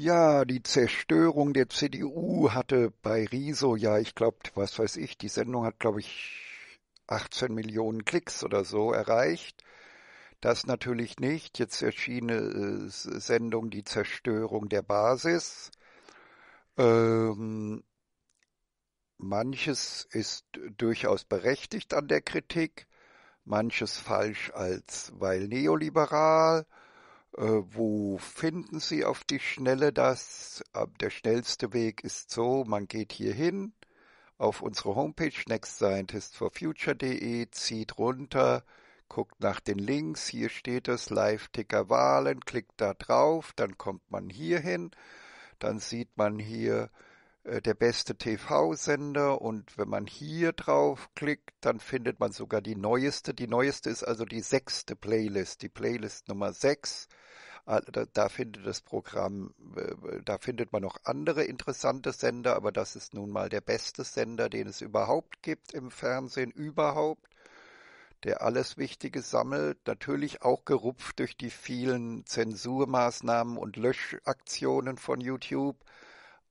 Ja, die Zerstörung der CDU hatte bei Riso ja, ich glaube, was weiß ich, die Sendung hat, glaube ich, 18 Millionen Klicks oder so erreicht. Das natürlich nicht. Jetzt erschien eine äh, Sendung Die Zerstörung der Basis. Ähm, manches ist durchaus berechtigt an der Kritik, manches falsch als weil neoliberal äh, wo finden Sie auf die Schnelle das? Äh, der schnellste Weg ist so, man geht hier hin auf unsere Homepage nextscientistforfuture.de, zieht runter, guckt nach den Links, hier steht es Live-Ticker Wahlen, klickt da drauf, dann kommt man hier hin, dann sieht man hier äh, der beste TV-Sender und wenn man hier drauf klickt, dann findet man sogar die neueste. Die neueste ist also die sechste Playlist, die Playlist Nummer 6 Ah, da, da findet das Programm, äh, da findet man noch andere interessante Sender, aber das ist nun mal der beste Sender, den es überhaupt gibt im Fernsehen, überhaupt der alles Wichtige sammelt, natürlich auch gerupft durch die vielen Zensurmaßnahmen und Löschaktionen von YouTube.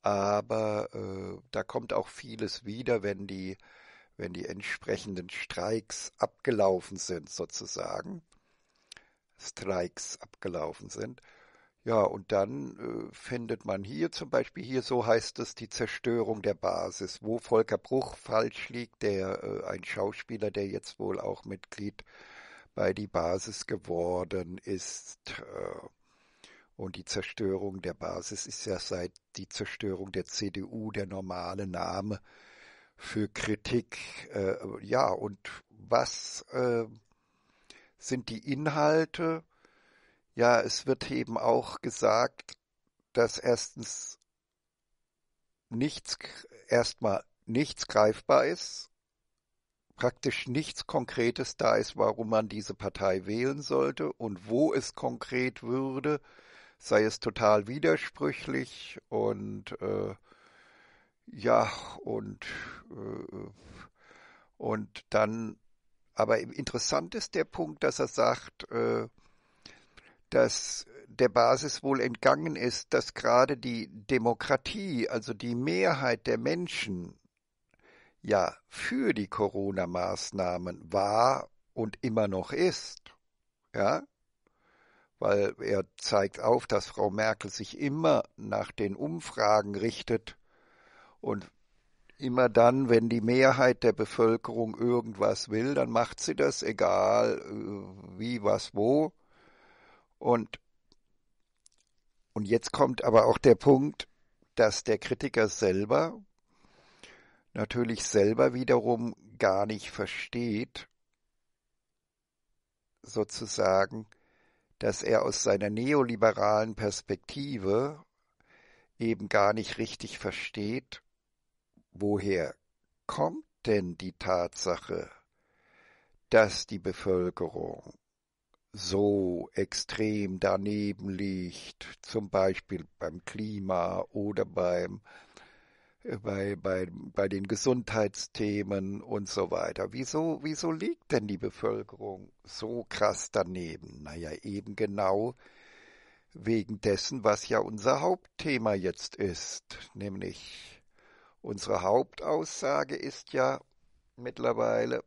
Aber äh, da kommt auch vieles wieder, wenn die, wenn die entsprechenden Streiks abgelaufen sind, sozusagen. Strikes abgelaufen sind. Ja, und dann äh, findet man hier zum Beispiel, hier so heißt es, die Zerstörung der Basis, wo Volker Bruch falsch liegt, der äh, ein Schauspieler, der jetzt wohl auch Mitglied bei die Basis geworden ist. Äh, und die Zerstörung der Basis ist ja seit die Zerstörung der CDU der normale Name für Kritik. Äh, ja, und was äh, sind die Inhalte. Ja, es wird eben auch gesagt, dass erstens nichts, erstmal nichts greifbar ist, praktisch nichts Konkretes da ist, warum man diese Partei wählen sollte und wo es konkret würde, sei es total widersprüchlich und äh, ja und äh, und dann aber interessant ist der Punkt, dass er sagt, äh, dass der Basis wohl entgangen ist, dass gerade die Demokratie, also die Mehrheit der Menschen, ja für die Corona-Maßnahmen war und immer noch ist. Ja, weil er zeigt auf, dass Frau Merkel sich immer nach den Umfragen richtet und immer dann, wenn die Mehrheit der Bevölkerung irgendwas will, dann macht sie das, egal äh, wie, was, wo. Und, und jetzt kommt aber auch der Punkt, dass der Kritiker selber natürlich selber wiederum gar nicht versteht, sozusagen, dass er aus seiner neoliberalen Perspektive eben gar nicht richtig versteht, Woher kommt denn die Tatsache, dass die Bevölkerung so extrem daneben liegt, zum Beispiel beim Klima oder beim, äh, bei, bei, bei den Gesundheitsthemen und so weiter. Wieso, wieso liegt denn die Bevölkerung so krass daneben? Naja, eben genau wegen dessen, was ja unser Hauptthema jetzt ist, nämlich Unsere Hauptaussage ist ja mittlerweile,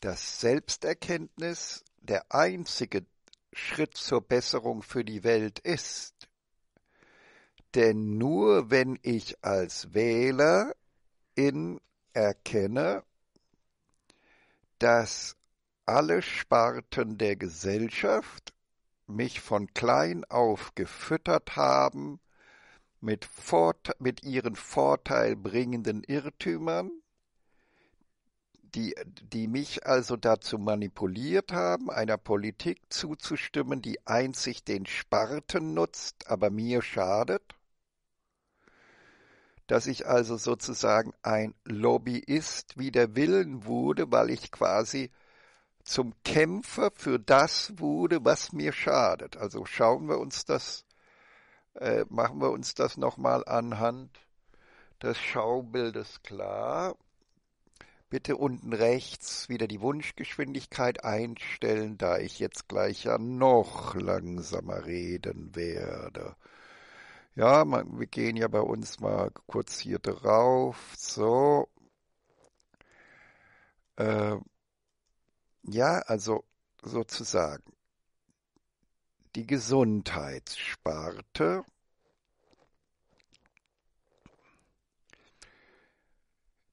dass Selbsterkenntnis der einzige Schritt zur Besserung für die Welt ist. Denn nur wenn ich als Wähler in erkenne, dass alle Sparten der Gesellschaft mich von klein auf gefüttert haben mit, mit ihren vorteilbringenden Irrtümern, die, die mich also dazu manipuliert haben, einer Politik zuzustimmen, die einzig den Sparten nutzt, aber mir schadet, dass ich also sozusagen ein Lobbyist wie der Willen wurde, weil ich quasi zum Kämpfer für das wurde, was mir schadet. Also schauen wir uns das äh, machen wir uns das nochmal anhand des Schaubildes klar. Bitte unten rechts wieder die Wunschgeschwindigkeit einstellen, da ich jetzt gleich ja noch langsamer reden werde. Ja, man, wir gehen ja bei uns mal kurz hier drauf. So. Äh, ja, also sozusagen. Die Gesundheitssparte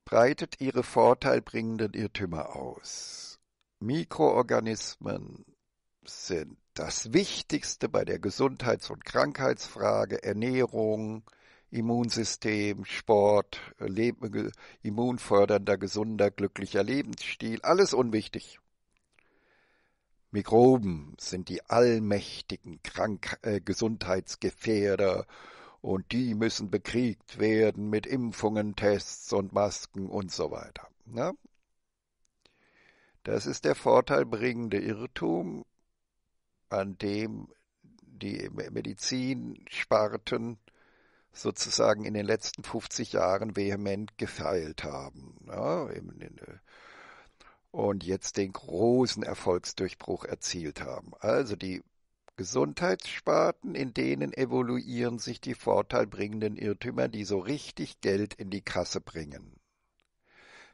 breitet ihre vorteilbringenden Irrtümer aus. Mikroorganismen sind das Wichtigste bei der Gesundheits- und Krankheitsfrage, Ernährung, Immunsystem, Sport, Leben, immunfördernder, gesunder, glücklicher Lebensstil, alles unwichtig. Mikroben sind die allmächtigen Krank äh, Gesundheitsgefährder und die müssen bekriegt werden mit Impfungen, Tests und Masken und so weiter. Na? Ne? Das ist der vorteilbringende Irrtum, an dem die Medizinsparten sozusagen in den letzten 50 Jahren vehement gefeilt haben. Ja, ne? in, in, äh, und jetzt den großen Erfolgsdurchbruch erzielt haben. Also die Gesundheitssparten, in denen evoluieren sich die vorteilbringenden Irrtümer, die so richtig Geld in die Kasse bringen.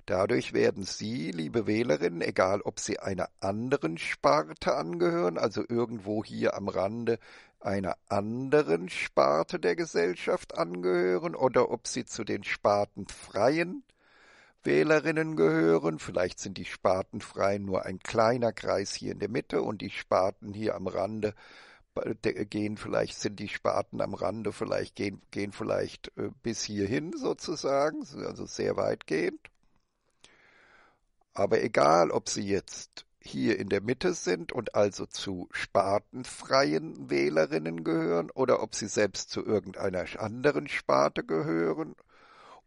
Dadurch werden Sie, liebe Wählerinnen, egal ob Sie einer anderen Sparte angehören, also irgendwo hier am Rande einer anderen Sparte der Gesellschaft angehören, oder ob Sie zu den Spartenfreien Wählerinnen gehören. Vielleicht sind die Spartenfreien nur ein kleiner Kreis hier in der Mitte und die Spaten hier am Rande gehen vielleicht sind die Sparten am Rande vielleicht gehen gehen vielleicht äh, bis hierhin sozusagen also sehr weitgehend aber egal ob sie jetzt hier in der Mitte sind und also zu spatenfreien Wählerinnen gehören oder ob sie selbst zu irgendeiner anderen Sparte gehören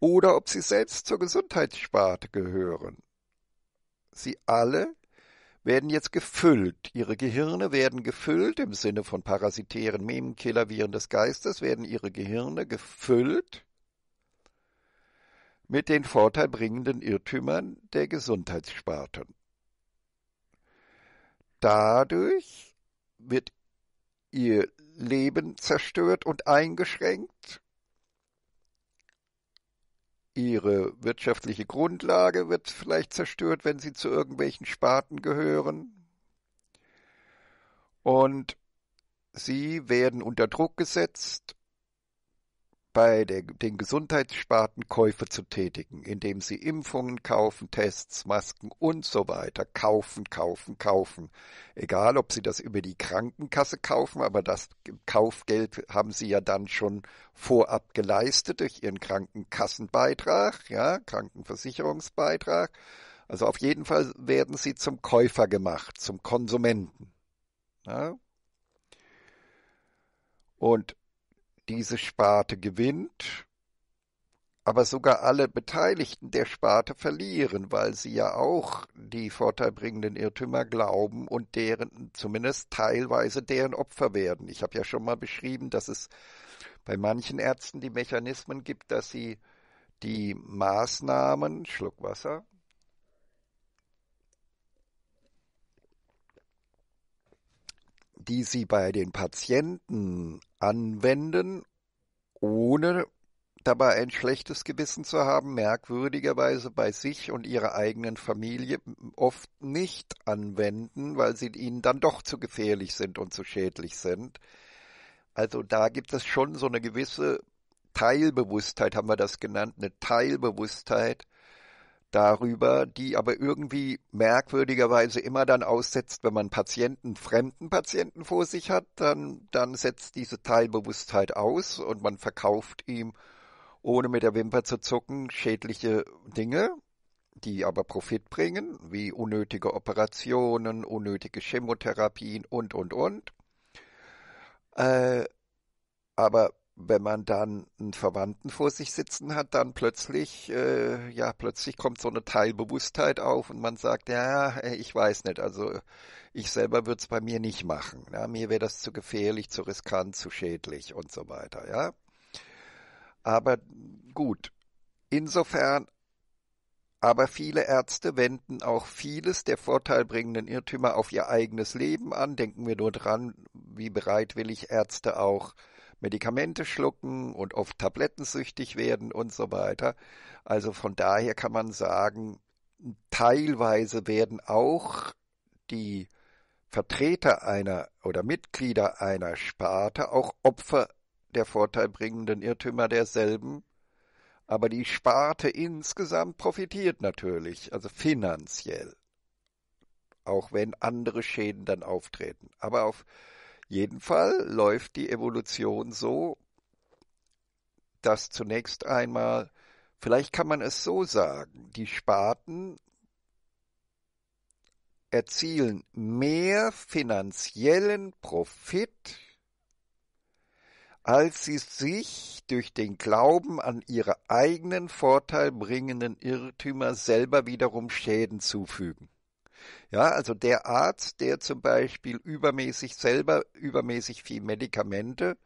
oder ob sie selbst zur Gesundheitssparte gehören. Sie alle werden jetzt gefüllt. Ihre Gehirne werden gefüllt im Sinne von parasitären Memenkiller-Viren des Geistes, werden ihre Gehirne gefüllt mit den vorteilbringenden Irrtümern der Gesundheitssparten. Dadurch wird ihr Leben zerstört und eingeschränkt ihre wirtschaftliche Grundlage wird vielleicht zerstört, wenn sie zu irgendwelchen Sparten gehören. Und sie werden unter Druck gesetzt bei der, den Gesundheitssparten Käufe zu tätigen, indem sie Impfungen kaufen, Tests, Masken und so weiter. Kaufen, kaufen, kaufen. Egal, ob sie das über die Krankenkasse kaufen, aber das Kaufgeld haben sie ja dann schon vorab geleistet durch ihren Krankenkassenbeitrag, ja, Krankenversicherungsbeitrag. Also auf jeden Fall werden sie zum Käufer gemacht, zum Konsumenten. Ja? Und diese Sparte gewinnt, aber sogar alle Beteiligten der Sparte verlieren, weil sie ja auch die vorteilbringenden Irrtümer glauben und deren zumindest teilweise deren Opfer werden. Ich habe ja schon mal beschrieben, dass es bei manchen Ärzten die Mechanismen gibt, dass sie die Maßnahmen, Schluck Wasser, die sie bei den Patienten anwenden, ohne dabei ein schlechtes Gewissen zu haben, merkwürdigerweise bei sich und ihrer eigenen Familie oft nicht anwenden, weil sie ihnen dann doch zu gefährlich sind und zu schädlich sind. Also da gibt es schon so eine gewisse Teilbewusstheit, haben wir das genannt, eine Teilbewusstheit, darüber, die aber irgendwie merkwürdigerweise immer dann aussetzt, wenn man Patienten, fremden Patienten vor sich hat, dann, dann setzt diese Teilbewusstheit aus und man verkauft ihm, ohne mit der Wimper zu zucken, schädliche Dinge, die aber Profit bringen, wie unnötige Operationen, unnötige Chemotherapien und, und, und. Äh, aber wenn man dann einen Verwandten vor sich sitzen hat, dann plötzlich, äh, ja, plötzlich kommt so eine Teilbewusstheit auf und man sagt, ja, äh, ich weiß nicht, also ich selber würde es bei mir nicht machen. Ja, mir wäre das zu gefährlich, zu riskant, zu schädlich und so weiter, ja. Aber gut, insofern, aber viele Ärzte wenden auch vieles der vorteilbringenden Irrtümer auf ihr eigenes Leben an. Denken wir nur dran, wie bereitwillig Ärzte auch Medikamente schlucken und oft tablettensüchtig werden und so weiter. Also von daher kann man sagen, teilweise werden auch die Vertreter einer oder Mitglieder einer Sparte auch Opfer der vorteilbringenden Irrtümer derselben. Aber die Sparte insgesamt profitiert natürlich, also finanziell, auch wenn andere Schäden dann auftreten. Aber auf jeden Fall läuft die Evolution so, dass zunächst einmal, vielleicht kann man es so sagen, die Spaten erzielen mehr finanziellen Profit, als sie sich durch den Glauben an ihre eigenen vorteilbringenden Irrtümer selber wiederum Schäden zufügen. Ja, also der Arzt, der zum Beispiel übermäßig selber übermäßig viel Medikamente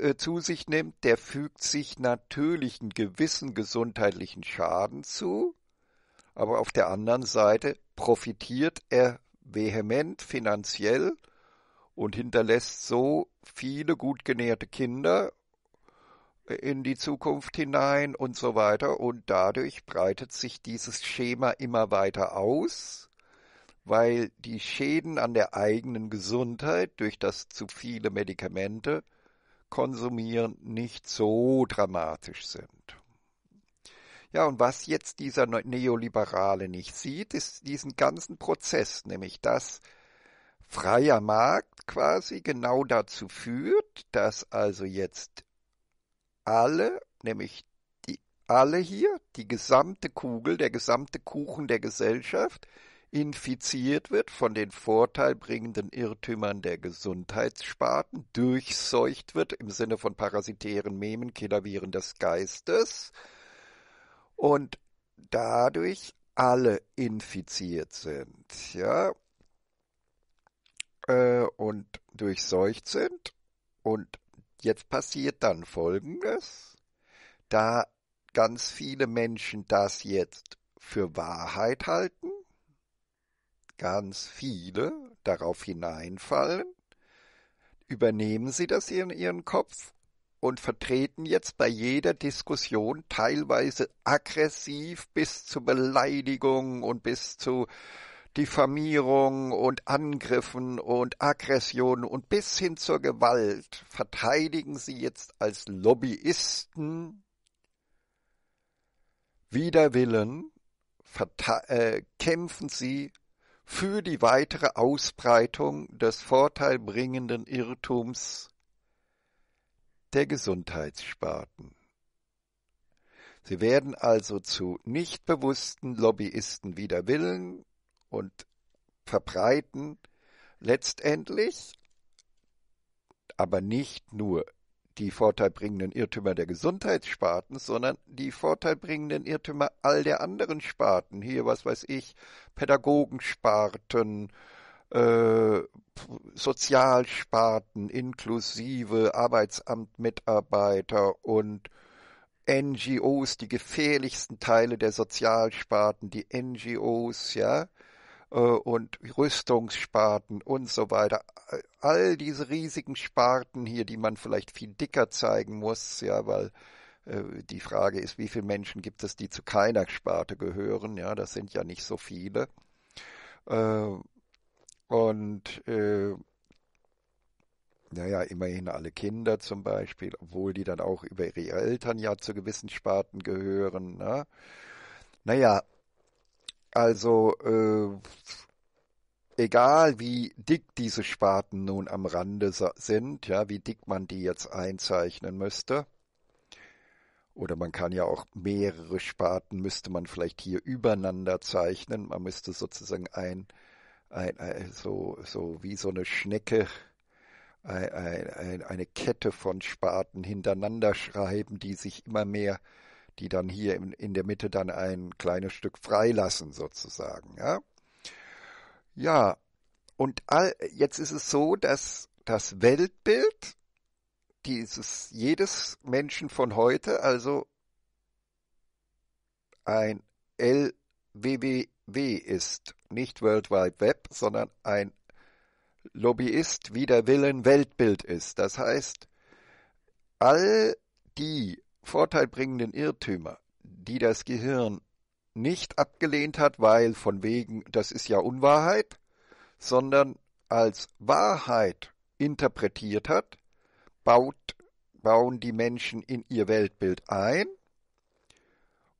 äh, zu sich nimmt, der fügt sich natürlich einen gewissen gesundheitlichen Schaden zu, aber auf der anderen Seite profitiert er vehement finanziell und hinterlässt so viele gut genährte Kinder in die Zukunft hinein und so weiter. Und dadurch breitet sich dieses Schema immer weiter aus, weil die Schäden an der eigenen Gesundheit durch das zu viele Medikamente konsumieren nicht so dramatisch sind. Ja, und was jetzt dieser Neoliberale nicht sieht, ist diesen ganzen Prozess, nämlich dass freier Markt quasi genau dazu führt, dass also jetzt alle, nämlich die, alle hier, die gesamte Kugel, der gesamte Kuchen der Gesellschaft, infiziert wird von den vorteilbringenden Irrtümern der Gesundheitssparten, durchseucht wird im Sinne von parasitären Memen, Killerviren des Geistes und dadurch alle infiziert sind, ja, äh, und durchseucht sind und Jetzt passiert dann Folgendes. Da ganz viele Menschen das jetzt für Wahrheit halten, ganz viele darauf hineinfallen, übernehmen sie das in ihren Kopf und vertreten jetzt bei jeder Diskussion teilweise aggressiv bis zu Beleidigungen und bis zu Diffamierung und Angriffen und Aggressionen und bis hin zur Gewalt verteidigen sie jetzt als Lobbyisten wider Willen, äh, kämpfen sie für die weitere Ausbreitung des vorteilbringenden Irrtums der Gesundheitssparten. Sie werden also zu nicht bewussten Lobbyisten wider Willen, und verbreiten letztendlich, aber nicht nur die vorteilbringenden Irrtümer der Gesundheitssparten, sondern die vorteilbringenden Irrtümer all der anderen Sparten. Hier, was weiß ich, Pädagogensparten, äh, Sozialsparten inklusive Arbeitsamtmitarbeiter und NGOs, die gefährlichsten Teile der Sozialsparten, die NGOs, ja, äh, und Rüstungssparten und so weiter. All diese riesigen Sparten hier, die man vielleicht viel dicker zeigen muss, ja, weil äh, die Frage ist, wie viele Menschen gibt es, die zu keiner Sparte gehören? Ja, das sind ja nicht so viele. Äh, und äh, naja, immerhin alle Kinder zum Beispiel, obwohl die dann auch über ihre Eltern ja zu gewissen Sparten gehören. Ne? Naja, also, äh, egal wie dick diese Spaten nun am Rande sind, ja, wie dick man die jetzt einzeichnen müsste, oder man kann ja auch mehrere Spaten müsste man vielleicht hier übereinander zeichnen. Man müsste sozusagen ein, ein, ein so, so wie so eine Schnecke, ein, eine Kette von Spaten hintereinander schreiben, die sich immer mehr die dann hier in, in der Mitte dann ein kleines Stück freilassen sozusagen. Ja, ja und all, jetzt ist es so, dass das Weltbild dieses jedes Menschen von heute, also ein LWWW ist, nicht World Wide Web, sondern ein Lobbyist wider Willen Weltbild ist. Das heißt, all die vorteilbringenden Irrtümer, die das Gehirn nicht abgelehnt hat, weil von wegen, das ist ja Unwahrheit, sondern als Wahrheit interpretiert hat, baut, bauen die Menschen in ihr Weltbild ein.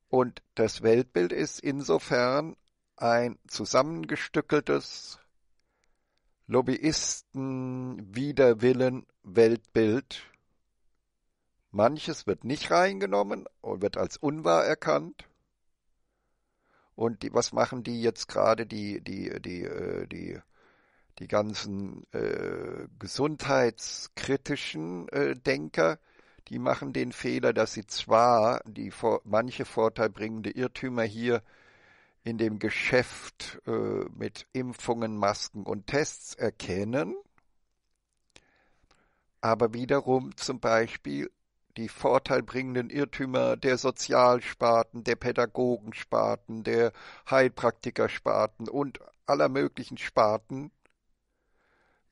Und das Weltbild ist insofern ein zusammengestückeltes Lobbyisten-Widerwillen-Weltbild, Manches wird nicht reingenommen und wird als unwahr erkannt. Und die, was machen die jetzt gerade, die, die, die, äh, die, die ganzen äh, gesundheitskritischen äh, Denker? Die machen den Fehler, dass sie zwar die manche vorteilbringende Irrtümer hier in dem Geschäft äh, mit Impfungen, Masken und Tests erkennen, aber wiederum zum Beispiel die vorteilbringenden Irrtümer der Sozialsparten, der Pädagogensparten, der Heilpraktikersparten und aller möglichen Sparten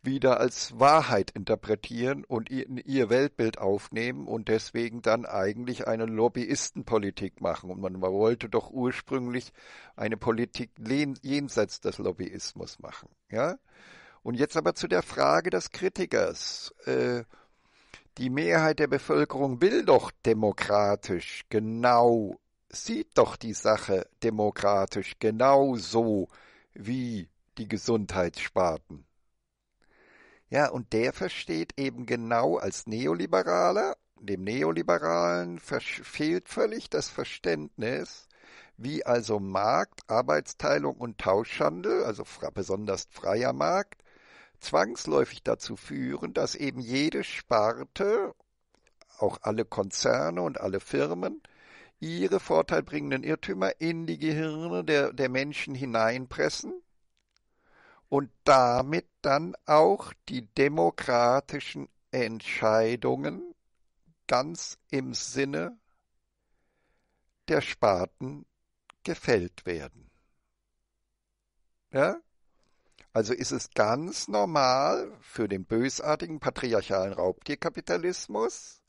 wieder als Wahrheit interpretieren und in ihr Weltbild aufnehmen und deswegen dann eigentlich eine Lobbyistenpolitik machen. Und man wollte doch ursprünglich eine Politik jenseits des Lobbyismus machen. Ja? Und jetzt aber zu der Frage des Kritikers. Äh, die Mehrheit der Bevölkerung will doch demokratisch, genau, sieht doch die Sache demokratisch, genau so wie die Gesundheitssparten. Ja, und der versteht eben genau als Neoliberaler, dem Neoliberalen fehlt völlig das Verständnis, wie also Markt, Arbeitsteilung und Tauschhandel, also besonders freier Markt, zwangsläufig dazu führen, dass eben jede Sparte, auch alle Konzerne und alle Firmen, ihre vorteilbringenden Irrtümer in die Gehirne der, der Menschen hineinpressen und damit dann auch die demokratischen Entscheidungen ganz im Sinne der Sparten gefällt werden. Ja? Also ist es ganz normal für den bösartigen patriarchalen Raubtierkapitalismus,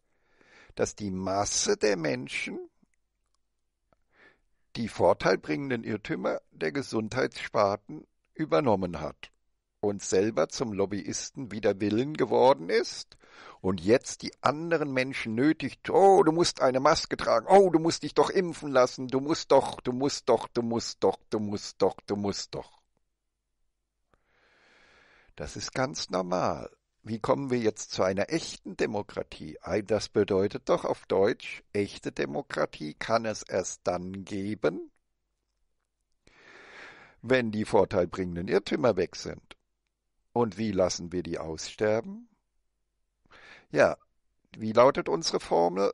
dass die Masse der Menschen die vorteilbringenden Irrtümer der Gesundheitssparten übernommen hat und selber zum Lobbyisten wider Willen geworden ist und jetzt die anderen Menschen nötigt, oh, du musst eine Maske tragen, oh, du musst dich doch impfen lassen, du musst doch, du musst doch, du musst doch, du musst doch, du musst doch. Du musst doch. Das ist ganz normal. Wie kommen wir jetzt zu einer echten Demokratie? Das bedeutet doch auf Deutsch, echte Demokratie kann es erst dann geben, wenn die vorteilbringenden Irrtümer weg sind. Und wie lassen wir die aussterben? Ja, wie lautet unsere Formel?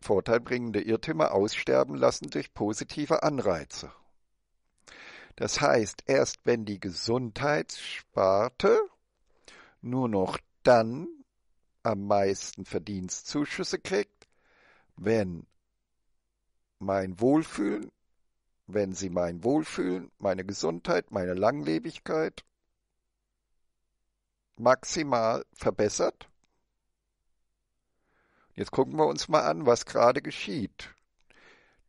Vorteilbringende Irrtümer aussterben lassen durch positive Anreize. Das heißt, erst wenn die Gesundheitssparte nur noch dann am meisten Verdienstzuschüsse kriegt, wenn mein Wohlfühlen, wenn sie mein Wohlfühlen, meine Gesundheit, meine Langlebigkeit maximal verbessert. Jetzt gucken wir uns mal an, was gerade geschieht.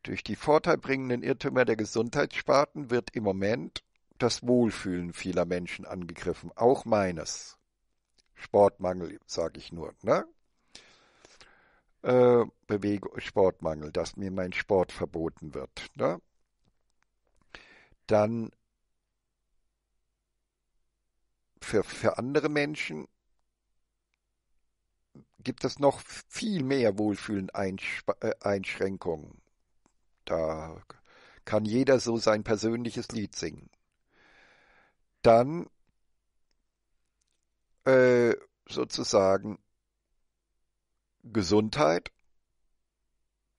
Durch die vorteilbringenden Irrtümer der Gesundheitssparten wird im Moment das Wohlfühlen vieler Menschen angegriffen, auch meines. Sportmangel, sage ich nur, ne? Äh, Bewegung, Sportmangel, dass mir mein Sport verboten wird, ne? Dann für, für andere Menschen gibt es noch viel mehr Wohlfühlen äh, Einschränkungen. Da kann jeder so sein persönliches Lied singen. Dann äh, sozusagen Gesundheit,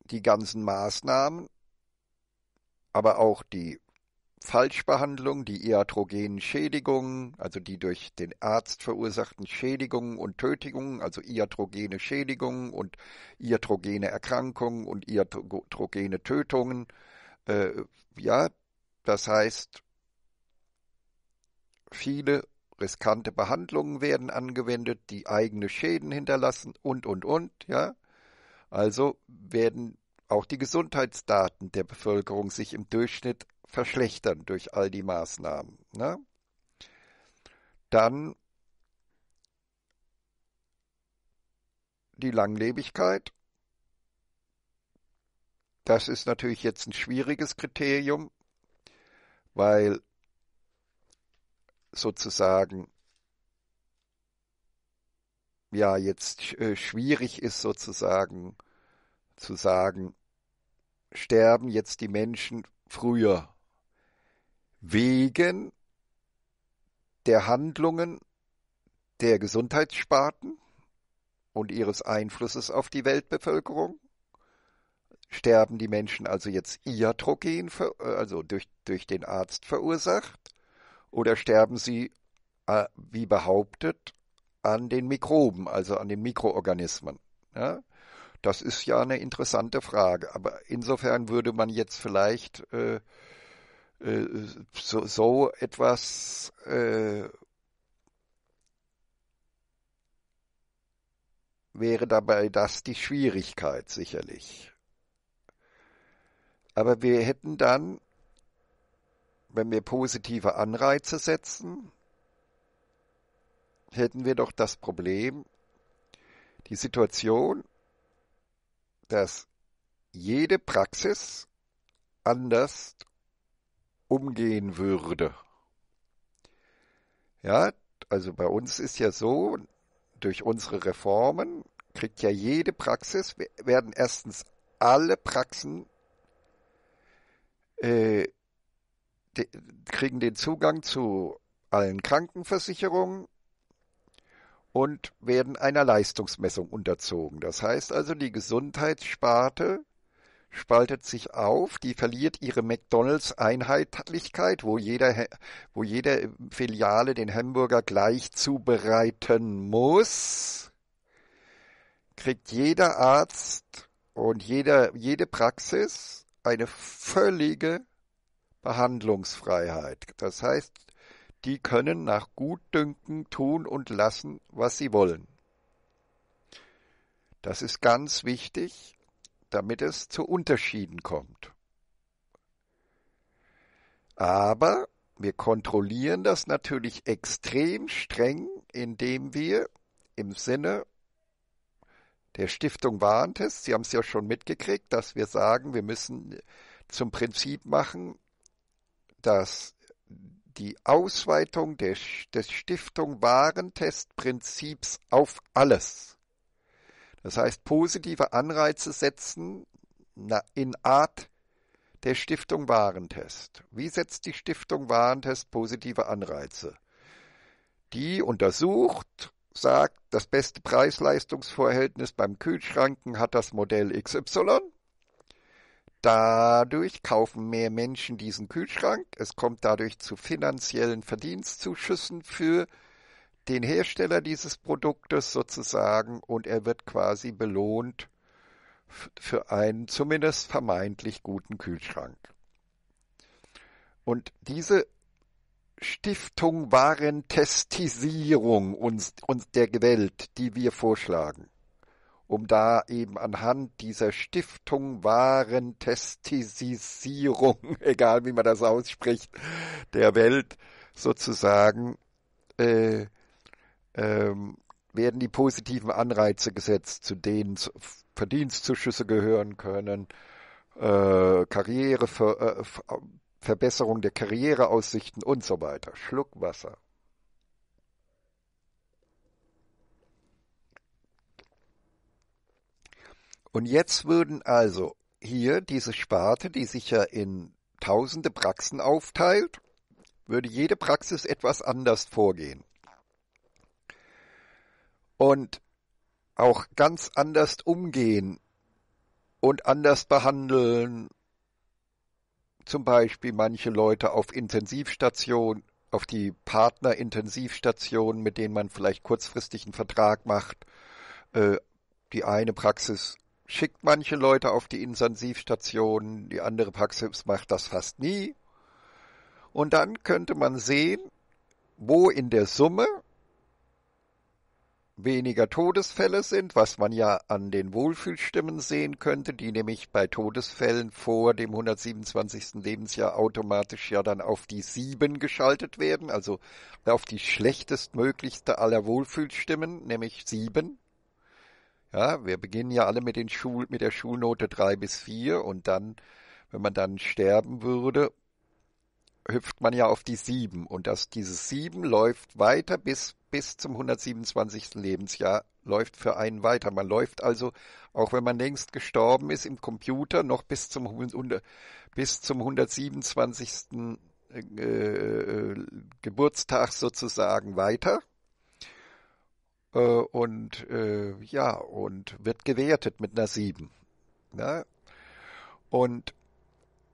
die ganzen Maßnahmen, aber auch die Falschbehandlung, die iatrogenen Schädigungen, also die durch den Arzt verursachten Schädigungen und Tötungen, also iatrogene Schädigungen und iatrogene Erkrankungen und iatrogene Tötungen. Äh, ja, das heißt, viele riskante Behandlungen werden angewendet, die eigene Schäden hinterlassen und, und, und, ja. Also werden auch die Gesundheitsdaten der Bevölkerung sich im Durchschnitt verschlechtern durch all die Maßnahmen. Ne? Dann die Langlebigkeit. Das ist natürlich jetzt ein schwieriges Kriterium, weil sozusagen ja jetzt äh, schwierig ist sozusagen zu sagen, sterben jetzt die Menschen früher wegen der Handlungen der Gesundheitssparten und ihres Einflusses auf die Weltbevölkerung? Sterben die Menschen also jetzt iatrogen, äh, also durch, durch den Arzt verursacht? Oder sterben sie, äh, wie behauptet, an den Mikroben, also an den Mikroorganismen? Ja? Das ist ja eine interessante Frage, aber insofern würde man jetzt vielleicht äh, äh, so, so etwas äh, wäre dabei das die Schwierigkeit sicherlich. Aber wir hätten dann, wenn wir positive Anreize setzen, hätten wir doch das Problem, die Situation, dass jede Praxis anders umgehen würde. Ja, also bei uns ist ja so, durch unsere Reformen kriegt ja jede Praxis, werden erstens alle Praxen äh, de, kriegen den Zugang zu allen Krankenversicherungen und werden einer Leistungsmessung unterzogen. Das heißt also, die Gesundheitssparte spaltet sich auf, die verliert ihre McDonalds Einheitlichkeit, wo jeder, wo jede Filiale den Hamburger gleich zubereiten muss, kriegt jeder Arzt und jeder, jede Praxis eine völlige Behandlungsfreiheit. Das heißt, die können nach Gutdünken tun und lassen, was sie wollen. Das ist ganz wichtig damit es zu Unterschieden kommt. Aber wir kontrollieren das natürlich extrem streng, indem wir im Sinne der Stiftung Warentest, Sie haben es ja schon mitgekriegt, dass wir sagen, wir müssen zum Prinzip machen, dass die Ausweitung des, des Stiftung Warentest Prinzips auf alles das heißt, positive Anreize setzen in Art der Stiftung Warentest. Wie setzt die Stiftung Warentest positive Anreize? Die untersucht, sagt, das beste Preis-Leistungs-Verhältnis beim Kühlschranken hat das Modell XY. Dadurch kaufen mehr Menschen diesen Kühlschrank. Es kommt dadurch zu finanziellen Verdienstzuschüssen für den Hersteller dieses Produktes sozusagen und er wird quasi belohnt für einen zumindest vermeintlich guten Kühlschrank. Und diese Stiftung Warentestisierung uns, uns der Welt, die wir vorschlagen, um da eben anhand dieser Stiftung Warentestisierung, egal wie man das ausspricht, der Welt sozusagen äh, ähm, werden die positiven Anreize gesetzt, zu denen Verdienstzuschüsse gehören können, äh, Karriere, Ver, äh, Verbesserung der Karriereaussichten und so weiter. Schluck Wasser. Und jetzt würden also hier diese Sparte, die sich ja in tausende Praxen aufteilt, würde jede Praxis etwas anders vorgehen und auch ganz anders umgehen und anders behandeln. Zum Beispiel manche Leute auf Intensivstation, auf die Partnerintensivstationen, mit denen man vielleicht kurzfristig einen Vertrag macht. Äh, die eine Praxis schickt manche Leute auf die Intensivstationen, die andere Praxis macht das fast nie. Und dann könnte man sehen, wo in der Summe weniger Todesfälle sind, was man ja an den Wohlfühlstimmen sehen könnte, die nämlich bei Todesfällen vor dem 127. Lebensjahr automatisch ja dann auf die sieben geschaltet werden, also auf die schlechtestmöglichste aller Wohlfühlstimmen, nämlich sieben. Ja, wir beginnen ja alle mit, den Schul mit der Schulnote drei bis vier und dann, wenn man dann sterben würde, hüpft man ja auf die sieben und dass dieses sieben läuft weiter bis bis zum 127. Lebensjahr läuft für einen weiter. Man läuft also, auch wenn man längst gestorben ist, im Computer noch bis zum, bis zum 127. Äh, äh, Geburtstag sozusagen weiter. Äh, und ja, und wird gewertet mit einer 7. Ne? Und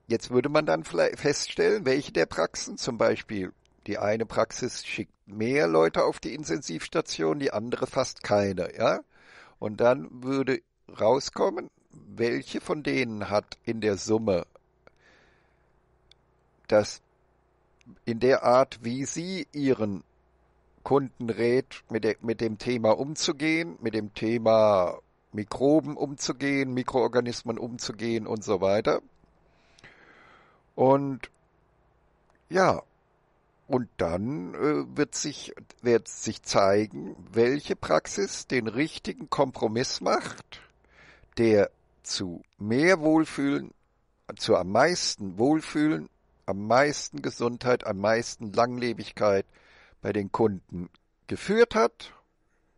jetzt würde man dann feststellen, welche der Praxen, zum Beispiel die eine Praxis schickt mehr Leute auf die Intensivstation, die andere fast keine, ja? Und dann würde rauskommen, welche von denen hat in der Summe das in der Art, wie sie ihren Kunden rät, mit, de, mit dem Thema umzugehen, mit dem Thema Mikroben umzugehen, Mikroorganismen umzugehen und so weiter. Und ja, und dann äh, wird sich, wird sich zeigen, welche Praxis den richtigen Kompromiss macht, der zu mehr Wohlfühlen, zu am meisten Wohlfühlen, am meisten Gesundheit, am meisten Langlebigkeit bei den Kunden geführt hat.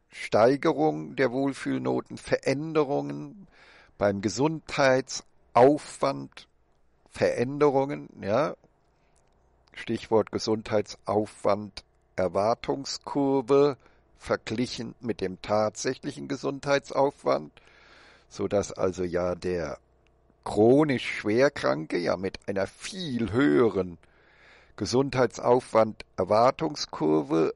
Steigerung der Wohlfühlnoten, Veränderungen beim Gesundheitsaufwand, Veränderungen, ja, Stichwort Gesundheitsaufwand Erwartungskurve verglichen mit dem tatsächlichen Gesundheitsaufwand, so dass also ja der chronisch Schwerkranke ja mit einer viel höheren Gesundheitsaufwand Erwartungskurve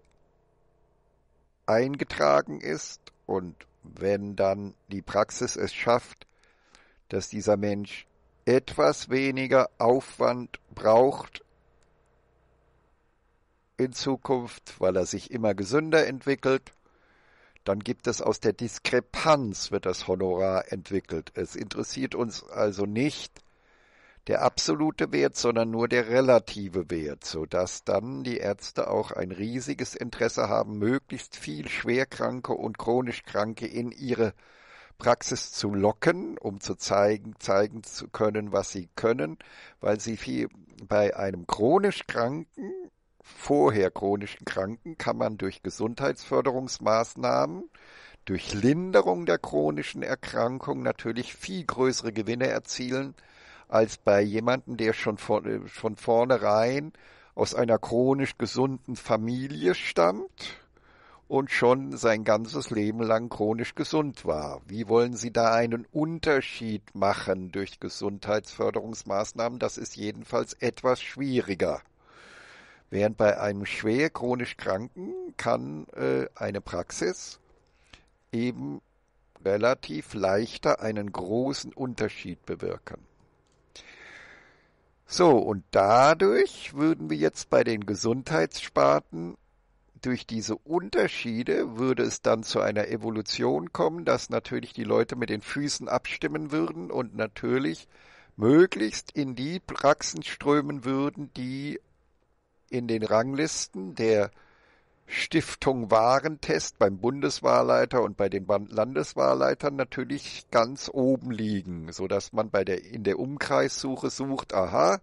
eingetragen ist und wenn dann die Praxis es schafft, dass dieser Mensch etwas weniger Aufwand braucht, in Zukunft, weil er sich immer gesünder entwickelt. Dann gibt es aus der Diskrepanz wird das Honorar entwickelt. Es interessiert uns also nicht der absolute Wert, sondern nur der relative Wert, sodass dann die Ärzte auch ein riesiges Interesse haben, möglichst viel Schwerkranke und chronisch Kranke in ihre Praxis zu locken, um zu zeigen, zeigen zu können, was sie können, weil sie viel bei einem chronisch Kranken vorher chronischen Kranken kann man durch Gesundheitsförderungsmaßnahmen, durch Linderung der chronischen Erkrankung natürlich viel größere Gewinne erzielen als bei jemandem, der schon von, äh, von vornherein aus einer chronisch gesunden Familie stammt und schon sein ganzes Leben lang chronisch gesund war. Wie wollen Sie da einen Unterschied machen durch Gesundheitsförderungsmaßnahmen? Das ist jedenfalls etwas schwieriger. Während bei einem schwer chronisch Kranken kann äh, eine Praxis eben relativ leichter einen großen Unterschied bewirken. So, und dadurch würden wir jetzt bei den Gesundheitssparten, durch diese Unterschiede würde es dann zu einer Evolution kommen, dass natürlich die Leute mit den Füßen abstimmen würden und natürlich möglichst in die Praxen strömen würden, die in den Ranglisten der Stiftung Warentest beim Bundeswahlleiter und bei den Landeswahlleitern natürlich ganz oben liegen, so dass man bei der, in der Umkreissuche sucht, aha,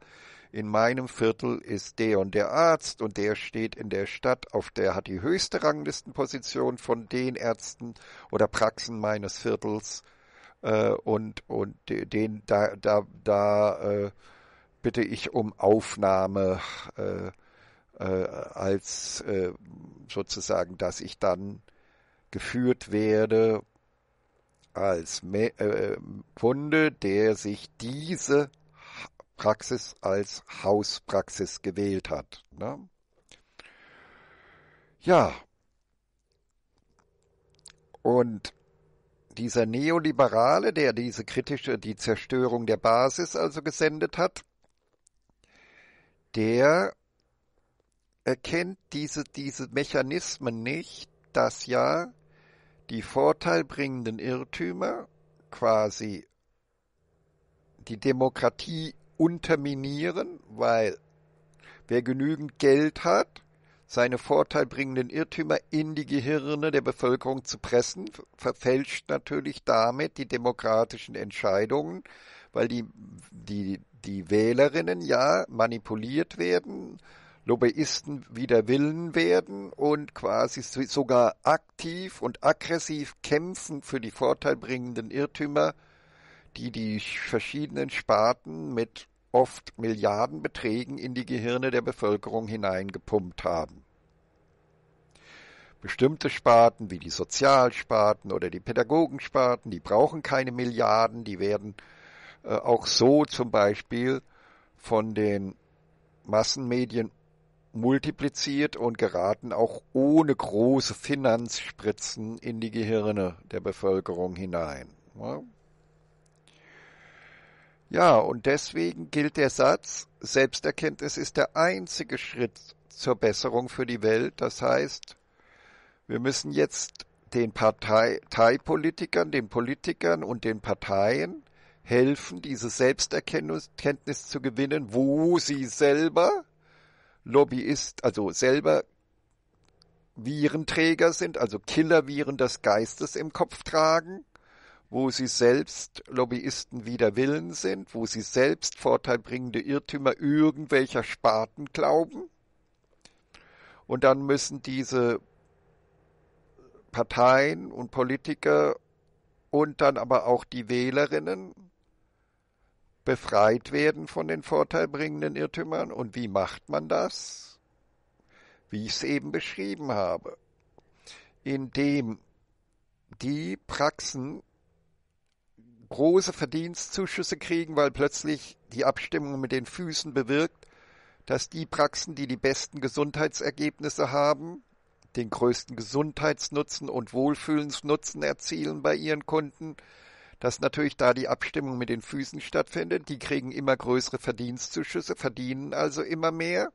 in meinem Viertel ist der und der Arzt und der steht in der Stadt auf der hat die höchste Ranglistenposition von den Ärzten oder Praxen meines Viertels äh, und und den da da da äh, bitte ich um Aufnahme äh, äh, als äh, sozusagen, dass ich dann geführt werde als Me äh, Kunde, der sich diese Praxis als Hauspraxis gewählt hat. Ne? Ja. Und dieser Neoliberale, der diese kritische, die Zerstörung der Basis also gesendet hat, der erkennt diese, diese Mechanismen nicht, dass ja die vorteilbringenden Irrtümer quasi die Demokratie unterminieren, weil wer genügend Geld hat, seine vorteilbringenden Irrtümer in die Gehirne der Bevölkerung zu pressen, verfälscht natürlich damit die demokratischen Entscheidungen, weil die, die, die Wählerinnen ja manipuliert werden Lobbyisten wider Willen werden und quasi sogar aktiv und aggressiv kämpfen für die vorteilbringenden Irrtümer, die die verschiedenen Sparten mit oft Milliardenbeträgen in die Gehirne der Bevölkerung hineingepumpt haben. Bestimmte Sparten wie die Sozialsparten oder die Pädagogensparten, die brauchen keine Milliarden, die werden äh, auch so zum Beispiel von den Massenmedien multipliziert und geraten auch ohne große Finanzspritzen in die Gehirne der Bevölkerung hinein. Ja, und deswegen gilt der Satz, Selbsterkenntnis ist der einzige Schritt zur Besserung für die Welt. Das heißt, wir müssen jetzt den Parteipolitikern, den Politikern und den Parteien helfen, diese Selbsterkenntnis zu gewinnen, wo sie selber Lobbyist, also selber Virenträger sind, also Killerviren des Geistes im Kopf tragen, wo sie selbst Lobbyisten wider Willen sind, wo sie selbst vorteilbringende Irrtümer irgendwelcher Sparten glauben. Und dann müssen diese Parteien und Politiker und dann aber auch die Wählerinnen befreit werden von den vorteilbringenden Irrtümern. Und wie macht man das? Wie ich es eben beschrieben habe. Indem die Praxen große Verdienstzuschüsse kriegen, weil plötzlich die Abstimmung mit den Füßen bewirkt, dass die Praxen, die die besten Gesundheitsergebnisse haben, den größten Gesundheitsnutzen und Wohlfühlensnutzen erzielen bei ihren Kunden, dass natürlich da die Abstimmung mit den Füßen stattfindet. Die kriegen immer größere Verdienstzuschüsse, verdienen also immer mehr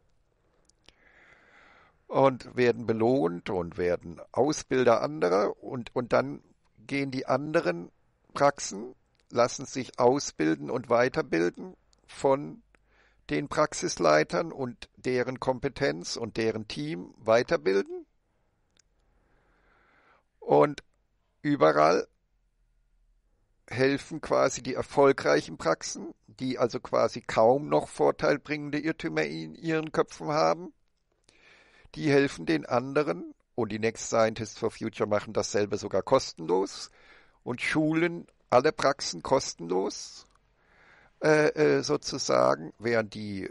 und werden belohnt und werden Ausbilder anderer und, und dann gehen die anderen Praxen, lassen sich ausbilden und weiterbilden von den Praxisleitern und deren Kompetenz und deren Team weiterbilden. Und überall helfen quasi die erfolgreichen Praxen, die also quasi kaum noch vorteilbringende Irrtümer in ihren Köpfen haben. Die helfen den anderen und die Next Scientists for Future machen dasselbe sogar kostenlos und schulen alle Praxen kostenlos äh, äh sozusagen, während die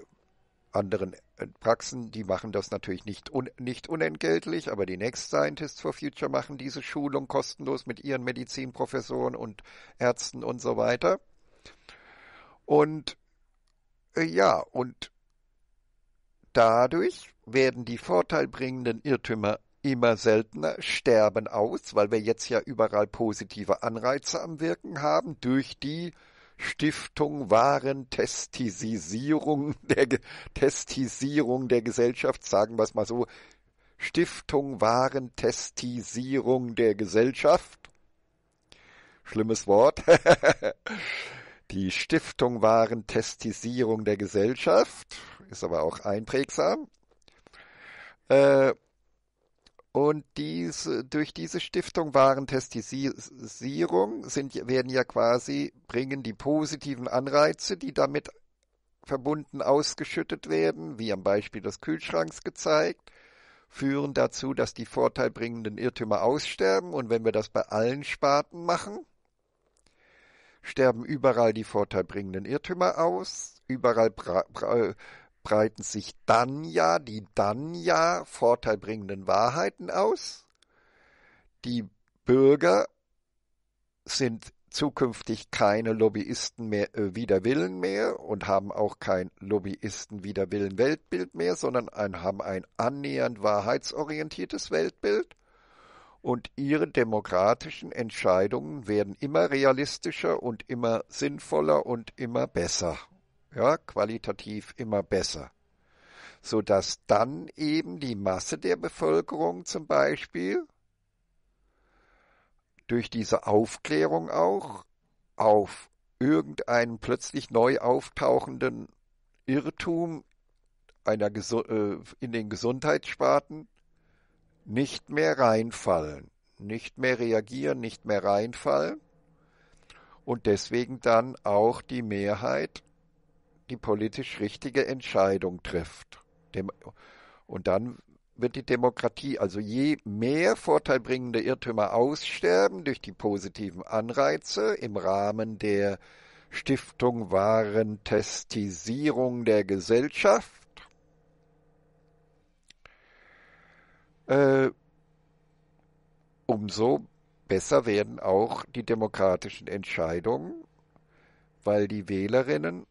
anderen äh, Praxen, die machen das natürlich nicht, un nicht unentgeltlich, aber die Next Scientists for Future machen diese Schulung kostenlos mit ihren Medizinprofessoren und Ärzten und so weiter. Und äh, ja, und dadurch werden die vorteilbringenden Irrtümer immer seltener, sterben aus, weil wir jetzt ja überall positive Anreize am Wirken haben durch die Stiftung waren Testisierung der, Testisierung der Gesellschaft, sagen wir es mal so, Stiftung waren Testisierung der Gesellschaft. Schlimmes Wort. Die Stiftung waren Testisierung der Gesellschaft, ist aber auch einprägsam. Äh, und diese, durch diese Stiftung Warentestisierung sind, werden ja quasi, bringen die positiven Anreize, die damit verbunden ausgeschüttet werden, wie am Beispiel des Kühlschranks gezeigt, führen dazu, dass die vorteilbringenden Irrtümer aussterben. Und wenn wir das bei allen Sparten machen, sterben überall die vorteilbringenden Irrtümer aus, überall äh, breiten sich dann ja die dann ja vorteilbringenden Wahrheiten aus. Die Bürger sind zukünftig keine Lobbyisten mehr äh, wider Willen mehr und haben auch kein Lobbyisten wider Willen Weltbild mehr, sondern ein, haben ein annähernd wahrheitsorientiertes Weltbild und ihre demokratischen Entscheidungen werden immer realistischer und immer sinnvoller und immer besser ja, qualitativ immer besser, sodass dann eben die Masse der Bevölkerung zum Beispiel durch diese Aufklärung auch auf irgendeinen plötzlich neu auftauchenden Irrtum einer Gesu- äh, in den Gesundheitssparten nicht mehr reinfallen, nicht mehr reagieren, nicht mehr reinfallen und deswegen dann auch die Mehrheit die politisch richtige Entscheidung trifft. und dann wird die Demokratie, also je mehr vorteilbringende Irrtümer aussterben durch die positiven Anreize im Rahmen der Stiftung Warentestisierung der Gesellschaft, äh, umso besser werden auch die demokratischen Entscheidungen, weil die Wählerinnen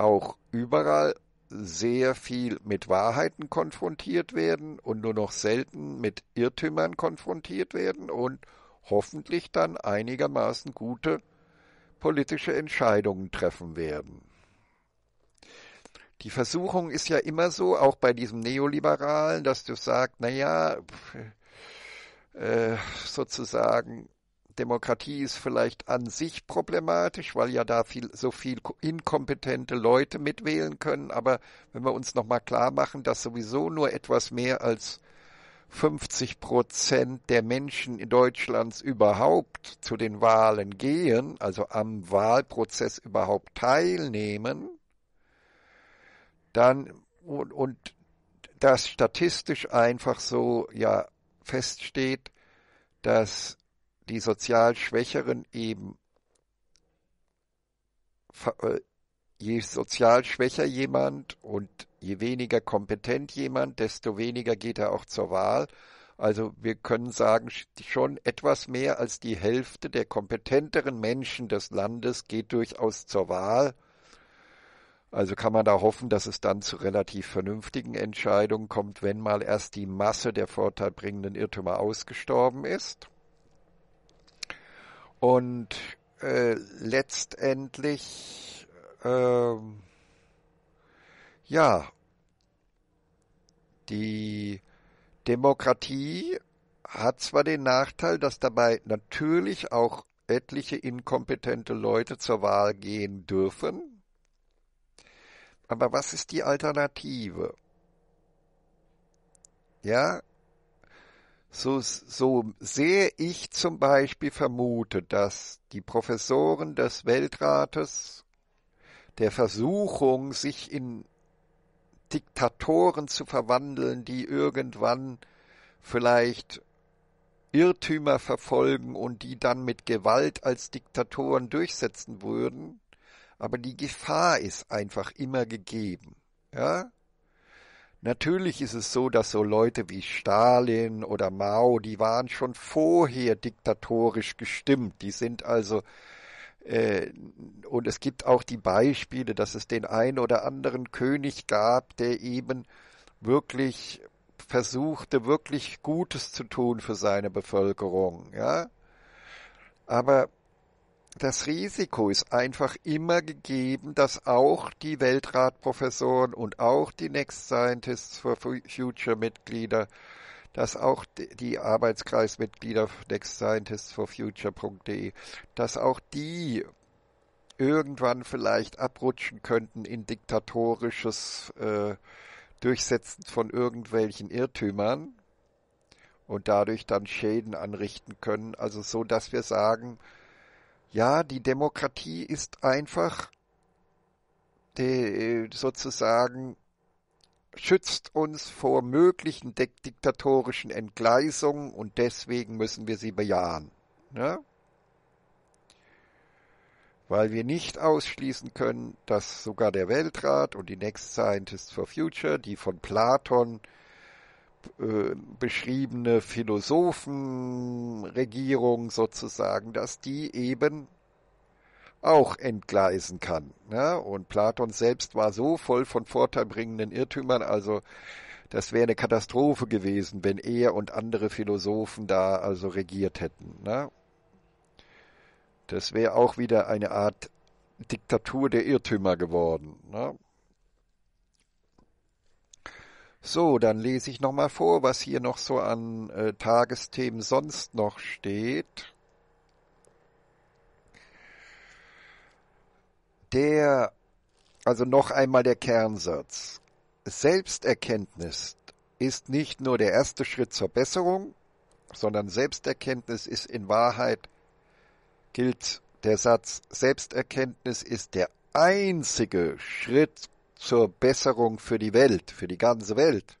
auch überall sehr viel mit Wahrheiten konfrontiert werden und nur noch selten mit Irrtümern konfrontiert werden und hoffentlich dann einigermaßen gute politische Entscheidungen treffen werden. Die Versuchung ist ja immer so, auch bei diesem Neoliberalen, dass du sagst, naja, äh, sozusagen Demokratie ist vielleicht an sich problematisch, weil ja da viel, so viel inkompetente Leute mitwählen können. Aber wenn wir uns nochmal klar machen, dass sowieso nur etwas mehr als 50 Prozent der Menschen in Deutschland überhaupt zu den Wahlen gehen, also am Wahlprozess überhaupt teilnehmen, dann und, und das statistisch einfach so ja feststeht, dass die sozial Schwächeren eben, äh, je sozial schwächer jemand und je weniger kompetent jemand, desto weniger geht er auch zur Wahl. Also wir können sagen, schon etwas mehr als die Hälfte der kompetenteren Menschen des Landes geht durchaus zur Wahl. Also kann man da hoffen, dass es dann zu relativ vernünftigen Entscheidungen kommt, wenn mal erst die Masse der vorteilbringenden Irrtümer ausgestorben ist. Und äh, letztendlich, ähm, ja, die Demokratie hat zwar den Nachteil, dass dabei natürlich auch etliche inkompetente Leute zur Wahl gehen dürfen, aber was ist die Alternative? Ja, so, so sehr ich zum Beispiel vermute, dass die Professoren des Weltrates der Versuchung, sich in Diktatoren zu verwandeln, die irgendwann vielleicht Irrtümer verfolgen und die dann mit Gewalt als Diktatoren durchsetzen würden. Aber die Gefahr ist einfach immer gegeben. Ja? Natürlich ist es so, dass so Leute wie Stalin oder Mao, die waren schon vorher diktatorisch gestimmt. Die sind also äh, und es gibt auch die Beispiele, dass es den einen oder anderen König gab, der eben wirklich versuchte, wirklich Gutes zu tun für seine Bevölkerung, ja. Aber das Risiko ist einfach immer gegeben, dass auch die Weltratprofessoren und auch die Next Scientists for Future Mitglieder, dass auch die Arbeitskreismitglieder Next Scientists for Future.de, dass auch die irgendwann vielleicht abrutschen könnten in diktatorisches äh, Durchsetzen von irgendwelchen Irrtümern und dadurch dann Schäden anrichten können. Also so, dass wir sagen, ja, die Demokratie ist einfach die, äh, sozusagen schützt uns vor möglichen diktatorischen Entgleisungen und deswegen müssen wir sie bejahen. Ne? Weil wir nicht ausschließen können, dass sogar der Weltrat und die Next Scientists for Future, die von Platon äh, beschriebene Philosophenregierung sozusagen, dass die eben auch entgleisen kann. Ne? Und Platon selbst war so voll von vorteilbringenden Irrtümern, also das wäre eine Katastrophe gewesen, wenn er und andere Philosophen da also regiert hätten. Ne? Das wäre auch wieder eine Art Diktatur der Irrtümer geworden. Ne? So, dann lese ich nochmal vor, was hier noch so an äh, Tagesthemen sonst noch steht. Der, also noch einmal der Kernsatz. Selbsterkenntnis ist nicht nur der erste Schritt zur Besserung, sondern Selbsterkenntnis ist in Wahrheit, gilt der Satz, Selbsterkenntnis ist der einzige Schritt zur Besserung für die Welt, für die ganze Welt.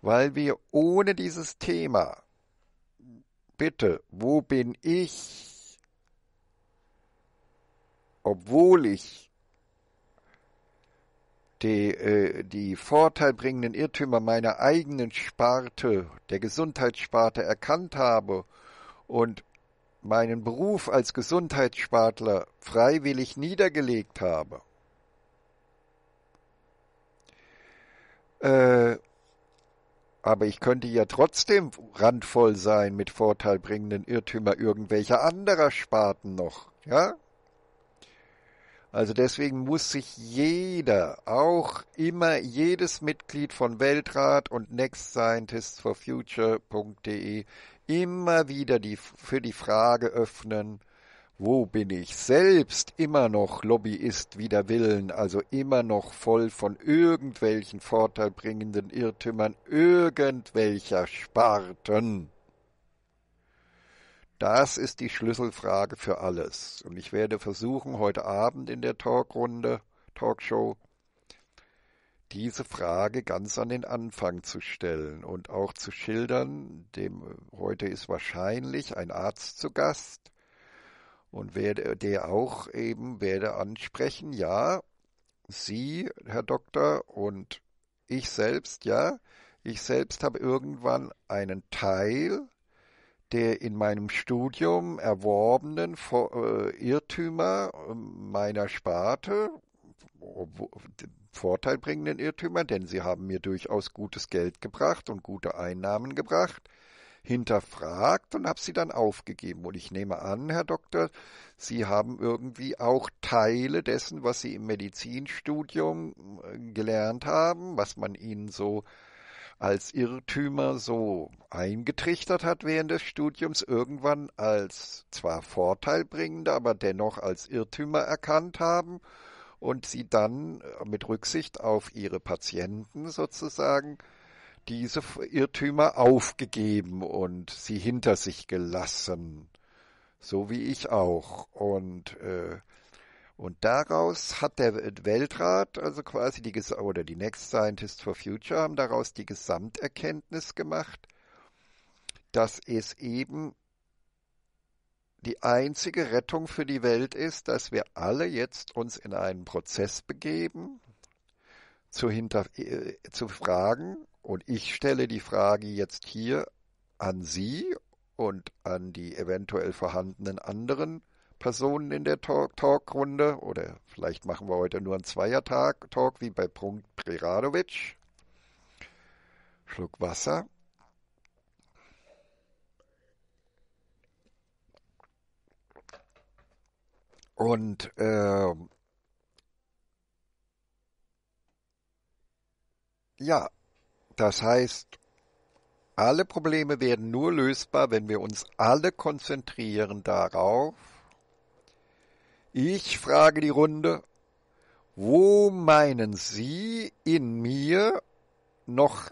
Weil wir ohne dieses Thema, bitte, wo bin ich, obwohl ich die, äh, die vorteilbringenden Irrtümer meiner eigenen Sparte, der Gesundheitssparte erkannt habe und meinen Beruf als Gesundheitsspartler freiwillig niedergelegt habe, Äh, aber ich könnte ja trotzdem randvoll sein mit vorteilbringenden Irrtümer irgendwelcher anderer Sparten noch, ja? Also deswegen muss sich jeder, auch immer jedes Mitglied von Weltrat und nextscientistsforfuture.de immer wieder die, für die Frage öffnen, wo bin ich selbst immer noch Lobbyist wider Willen, also immer noch voll von irgendwelchen vorteilbringenden Irrtümern irgendwelcher Sparten? Das ist die Schlüsselfrage für alles. Und ich werde versuchen, heute Abend in der Talkrunde, Talkshow, diese Frage ganz an den Anfang zu stellen und auch zu schildern, dem heute ist wahrscheinlich ein Arzt zu Gast, und werde der auch eben werde ansprechen, ja, Sie, Herr Doktor, und ich selbst, ja, ich selbst habe irgendwann einen Teil der in meinem Studium erworbenen äh, Irrtümer ähm, meiner Sparte, vorteilbringenden Irrtümer, denn sie haben mir durchaus gutes Geld gebracht und gute Einnahmen gebracht, hinterfragt und habe sie dann aufgegeben. Und ich nehme an, Herr Doktor, Sie haben irgendwie auch Teile dessen, was Sie im Medizinstudium äh, gelernt haben, was man Ihnen so als Irrtümer so eingetrichtert hat während des Studiums, irgendwann als zwar vorteilbringende, aber dennoch als Irrtümer erkannt haben und sie dann mit Rücksicht auf ihre Patienten sozusagen diese Irrtümer aufgegeben und sie hinter sich gelassen, so wie ich auch. Und äh, und daraus hat der Weltrat, also quasi die oder die Next Scientists for Future haben daraus die Gesamterkenntnis gemacht, dass es eben die einzige Rettung für die Welt ist, dass wir alle jetzt uns in einen Prozess begeben, zu, hinter, äh, zu fragen, und ich stelle die Frage jetzt hier an Sie und an die eventuell vorhandenen anderen Personen in der Talkrunde -Talk oder vielleicht machen wir heute nur einen zweier Talk wie bei Punkt Preradovic. Schluck Wasser. Und äh, ja, das heißt, alle Probleme werden nur lösbar, wenn wir uns alle konzentrieren darauf. Ich frage die Runde, wo meinen Sie in mir noch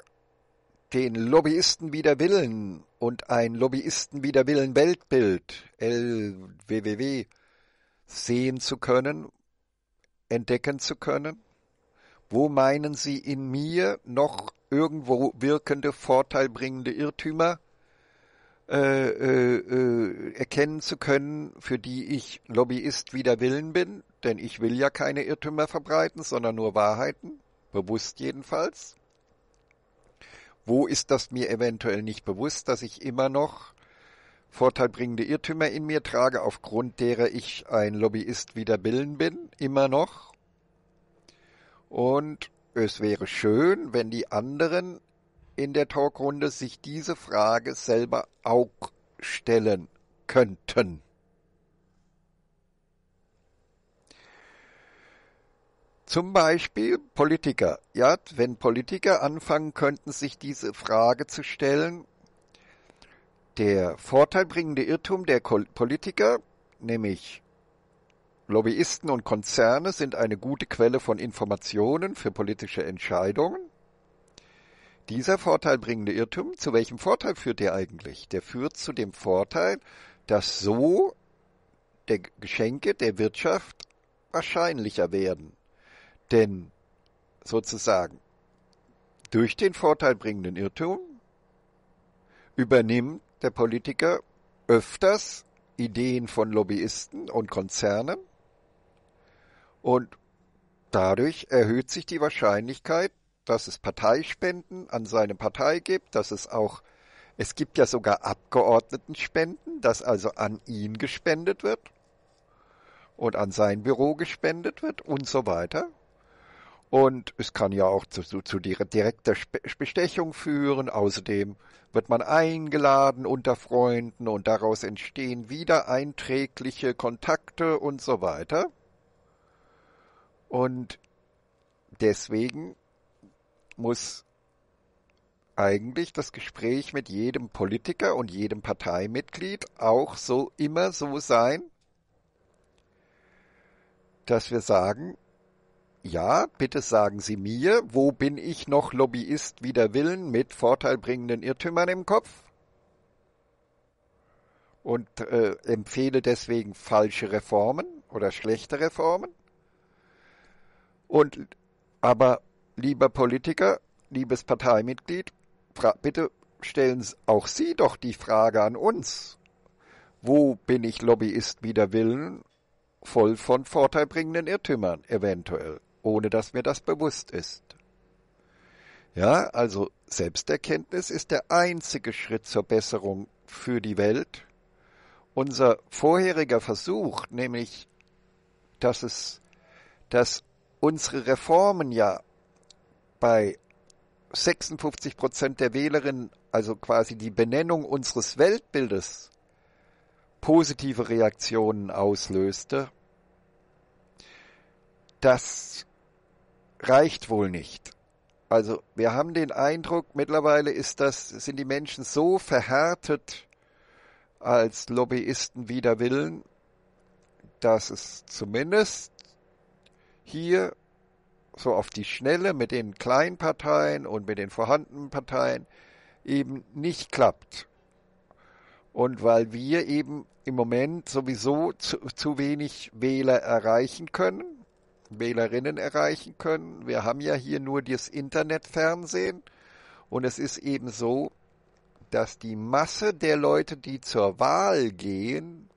den Lobbyisten wider Willen und ein Lobbyisten wider Willen Weltbild, LWWW, sehen zu können, entdecken zu können? Wo meinen Sie in mir noch irgendwo wirkende, vorteilbringende Irrtümer äh, äh, äh, erkennen zu können, für die ich Lobbyist wider Willen bin? Denn ich will ja keine Irrtümer verbreiten, sondern nur Wahrheiten, bewusst jedenfalls. Wo ist das mir eventuell nicht bewusst, dass ich immer noch vorteilbringende Irrtümer in mir trage, aufgrund derer ich ein Lobbyist wider Willen bin, immer noch und es wäre schön, wenn die anderen in der Talkrunde sich diese Frage selber auch stellen könnten. Zum Beispiel Politiker. Ja, wenn Politiker anfangen könnten, sich diese Frage zu stellen, der vorteilbringende Irrtum der Politiker, nämlich Lobbyisten und Konzerne sind eine gute Quelle von Informationen für politische Entscheidungen? Dieser vorteilbringende Irrtum, zu welchem Vorteil führt er eigentlich? Der führt zu dem Vorteil, dass so der Geschenke der Wirtschaft wahrscheinlicher werden. Denn sozusagen durch den vorteilbringenden Irrtum übernimmt der Politiker öfters Ideen von Lobbyisten und Konzernen und dadurch erhöht sich die Wahrscheinlichkeit, dass es Parteispenden an seine Partei gibt, dass es auch, es gibt ja sogar Abgeordnetenspenden, dass also an ihn gespendet wird und an sein Büro gespendet wird und so weiter. Und es kann ja auch zu, zu, zu direkter Bestechung führen. Außerdem wird man eingeladen unter Freunden und daraus entstehen wieder einträgliche Kontakte und so weiter. Und deswegen muss eigentlich das Gespräch mit jedem Politiker und jedem Parteimitglied auch so immer so sein, dass wir sagen, ja, bitte sagen Sie mir, wo bin ich noch Lobbyist wider Willen mit vorteilbringenden Irrtümern im Kopf? Und äh, empfehle deswegen falsche Reformen oder schlechte Reformen? Und aber, lieber Politiker, liebes Parteimitglied, bitte stellen auch Sie doch die Frage an uns. Wo bin ich Lobbyist wider Willen? Voll von vorteilbringenden Irrtümern, eventuell, ohne dass mir das bewusst ist. Ja, also Selbsterkenntnis ist der einzige Schritt zur Besserung für die Welt. Unser vorheriger Versuch, nämlich, dass es, dass unsere Reformen ja bei 56 Prozent der Wählerinnen, also quasi die Benennung unseres Weltbildes, positive Reaktionen auslöste, das reicht wohl nicht. Also wir haben den Eindruck, mittlerweile ist das, sind die Menschen so verhärtet als Lobbyisten wider Willen, dass es zumindest hier so auf die Schnelle mit den kleinen Parteien und mit den vorhandenen Parteien eben nicht klappt. Und weil wir eben im Moment sowieso zu, zu wenig Wähler erreichen können, Wählerinnen erreichen können. Wir haben ja hier nur das Internetfernsehen und es ist eben so, dass die Masse der Leute, die zur Wahl gehen,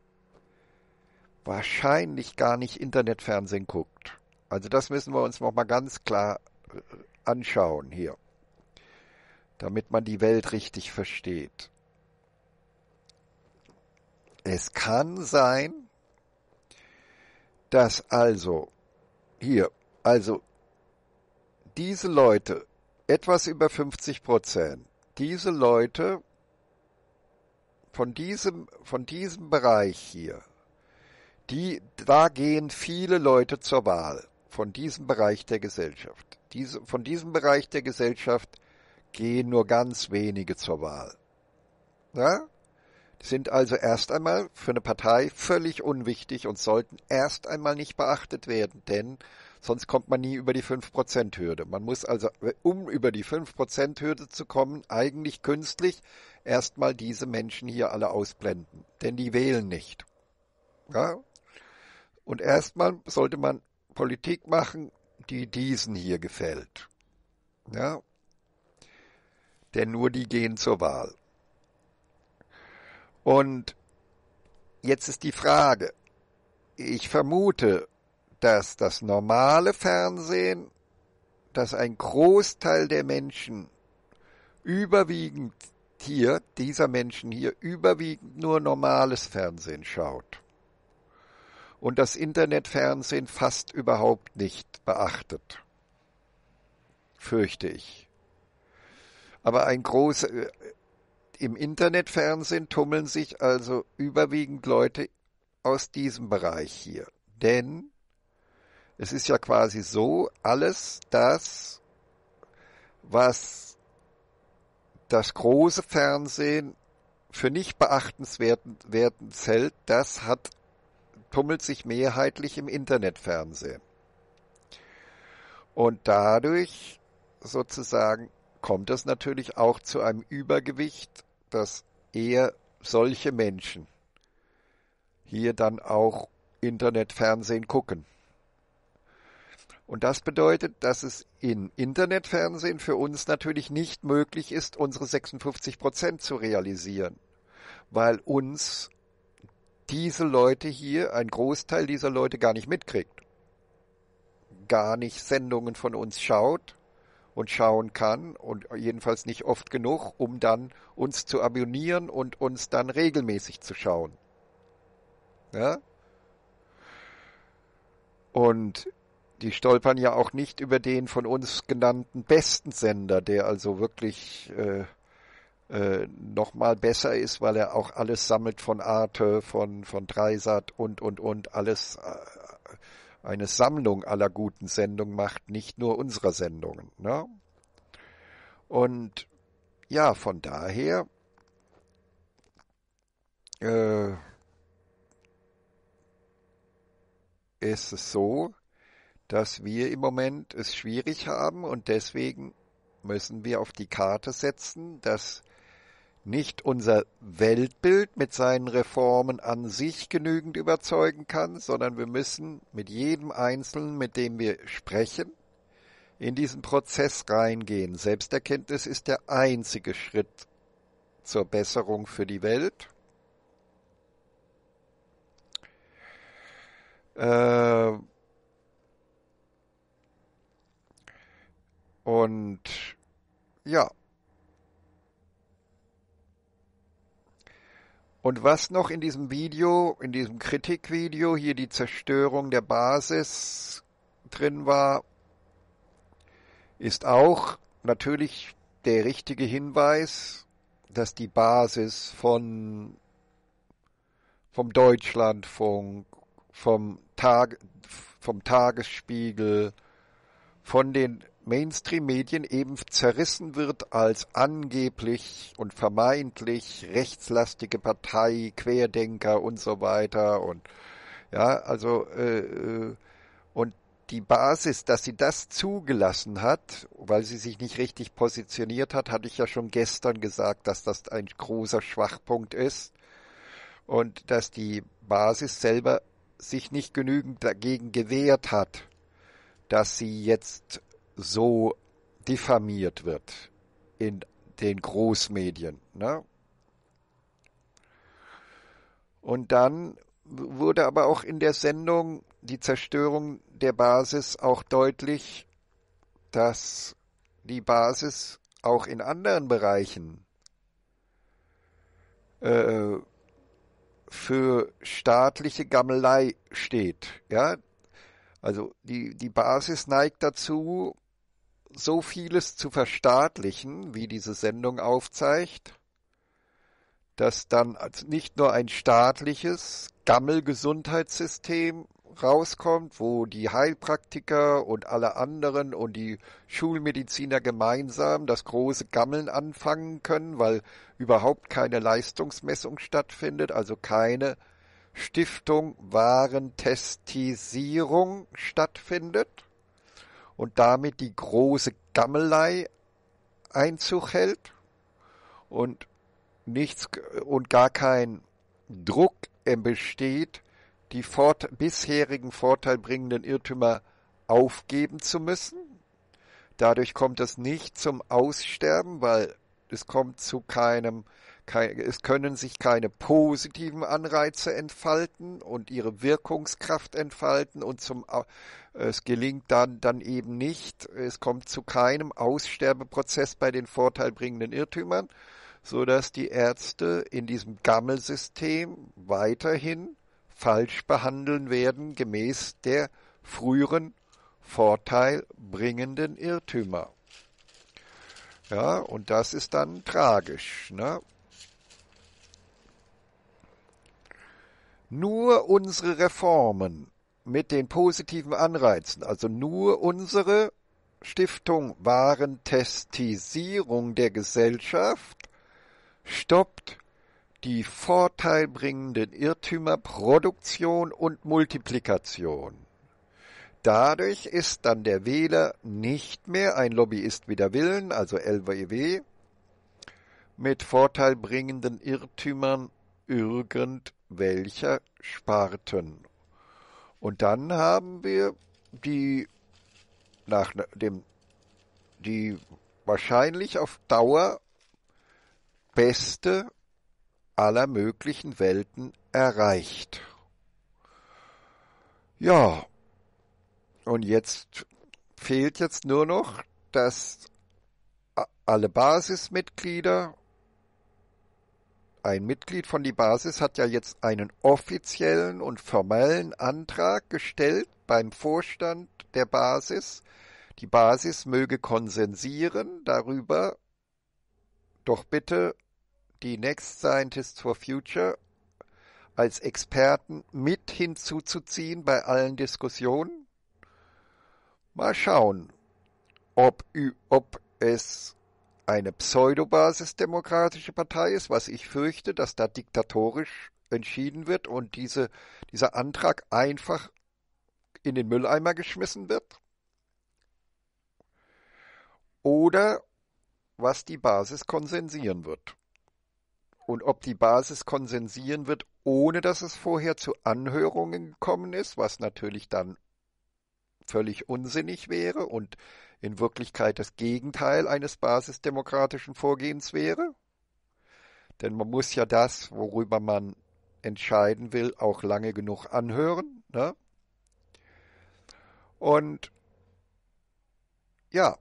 wahrscheinlich gar nicht Internetfernsehen guckt. Also das müssen wir uns nochmal ganz klar äh, anschauen hier, damit man die Welt richtig versteht. Es kann sein, dass also hier, also diese Leute, etwas über 50 Prozent, diese Leute von diesem, von diesem Bereich hier, die, da gehen viele Leute zur Wahl von diesem Bereich der Gesellschaft. Diese, von diesem Bereich der Gesellschaft gehen nur ganz wenige zur Wahl. Ja? Die sind also erst einmal für eine Partei völlig unwichtig und sollten erst einmal nicht beachtet werden, denn sonst kommt man nie über die 5%-Hürde. Man muss also, um über die 5%-Hürde zu kommen, eigentlich künstlich erstmal diese Menschen hier alle ausblenden, denn die wählen nicht. Ja? Und erstmal sollte man Politik machen, die diesen hier gefällt. Ja? Denn nur die gehen zur Wahl. Und jetzt ist die Frage, ich vermute, dass das normale Fernsehen, dass ein Großteil der Menschen überwiegend hier, dieser Menschen hier überwiegend nur normales Fernsehen schaut und das Internetfernsehen fast überhaupt nicht beachtet. Fürchte ich. Aber ein großer, äh, im Internetfernsehen tummeln sich also überwiegend Leute aus diesem Bereich hier. Denn es ist ja quasi so, alles das, was das große Fernsehen für nicht beachtenswerten Zelt, das hat tummelt sich mehrheitlich im Internetfernsehen. Und dadurch sozusagen kommt es natürlich auch zu einem Übergewicht, dass eher solche Menschen hier dann auch Internetfernsehen gucken. Und das bedeutet, dass es im Internetfernsehen für uns natürlich nicht möglich ist, unsere 56 Prozent zu realisieren, weil uns diese Leute hier, ein Großteil dieser Leute gar nicht mitkriegt, gar nicht Sendungen von uns schaut und schauen kann und jedenfalls nicht oft genug, um dann uns zu abonnieren und uns dann regelmäßig zu schauen. Ja? Und die stolpern ja auch nicht über den von uns genannten besten Sender, der also wirklich äh, äh, noch mal besser ist, weil er auch alles sammelt von Arte, von, von Dreisat und, und, und, alles, äh, eine Sammlung aller guten Sendungen macht, nicht nur unserer Sendungen. Ne? Und ja, von daher, äh, ist es so, dass wir im Moment es schwierig haben und deswegen müssen wir auf die Karte setzen, dass nicht unser Weltbild mit seinen Reformen an sich genügend überzeugen kann, sondern wir müssen mit jedem Einzelnen, mit dem wir sprechen, in diesen Prozess reingehen. Selbsterkenntnis ist der einzige Schritt zur Besserung für die Welt. Äh, und ja, Und was noch in diesem Video, in diesem Kritikvideo hier die Zerstörung der Basis drin war, ist auch natürlich der richtige Hinweis, dass die Basis von vom Deutschlandfunk, vom Tag, vom Tagesspiegel, von den Mainstream-Medien eben zerrissen wird als angeblich und vermeintlich rechtslastige Partei, Querdenker und so weiter und ja, also äh, äh, und die Basis, dass sie das zugelassen hat, weil sie sich nicht richtig positioniert hat, hatte ich ja schon gestern gesagt, dass das ein großer Schwachpunkt ist und dass die Basis selber sich nicht genügend dagegen gewehrt hat, dass sie jetzt so diffamiert wird in den Großmedien. Ne? Und dann wurde aber auch in der Sendung die Zerstörung der Basis auch deutlich, dass die Basis auch in anderen Bereichen äh, für staatliche Gammelei steht. Ja? Also die, die Basis neigt dazu, so vieles zu verstaatlichen, wie diese Sendung aufzeigt, dass dann nicht nur ein staatliches Gammelgesundheitssystem rauskommt, wo die Heilpraktiker und alle anderen und die Schulmediziner gemeinsam das große Gammeln anfangen können, weil überhaupt keine Leistungsmessung stattfindet, also keine Stiftung Warentestisierung stattfindet und damit die große Gammelei Einzug hält und nichts und gar kein Druck besteht, die fort, bisherigen vorteilbringenden Irrtümer aufgeben zu müssen. Dadurch kommt es nicht zum Aussterben, weil es kommt zu keinem es können sich keine positiven Anreize entfalten und ihre Wirkungskraft entfalten und zum, es gelingt dann, dann eben nicht, es kommt zu keinem Aussterbeprozess bei den vorteilbringenden Irrtümern, sodass die Ärzte in diesem Gammelsystem weiterhin falsch behandeln werden, gemäß der früheren vorteilbringenden Irrtümer. Ja, und das ist dann tragisch. Ne? nur unsere Reformen mit den positiven Anreizen, also nur unsere Stiftung Warentestisierung der Gesellschaft stoppt die vorteilbringenden Irrtümer Produktion und Multiplikation. Dadurch ist dann der Wähler nicht mehr ein Lobbyist wider Willen, also LWW, mit vorteilbringenden Irrtümern irgendwelcher Sparten. Und dann haben wir die nach dem die wahrscheinlich auf Dauer beste aller möglichen Welten erreicht. Ja, und jetzt fehlt jetzt nur noch, dass alle Basismitglieder ein Mitglied von die Basis hat ja jetzt einen offiziellen und formellen Antrag gestellt beim Vorstand der Basis. Die Basis möge konsensieren darüber, doch bitte die Next Scientists for Future als Experten mit hinzuzuziehen bei allen Diskussionen. Mal schauen, ob, ob es eine Pseudo-Basisdemokratische Partei ist, was ich fürchte, dass da diktatorisch entschieden wird und diese, dieser Antrag einfach in den Mülleimer geschmissen wird. Oder was die Basis konsensieren wird. Und ob die Basis konsensieren wird, ohne dass es vorher zu Anhörungen gekommen ist, was natürlich dann völlig unsinnig wäre und in Wirklichkeit das Gegenteil eines basisdemokratischen Vorgehens wäre? Denn man muss ja das, worüber man entscheiden will, auch lange genug anhören. Ne? Und ja,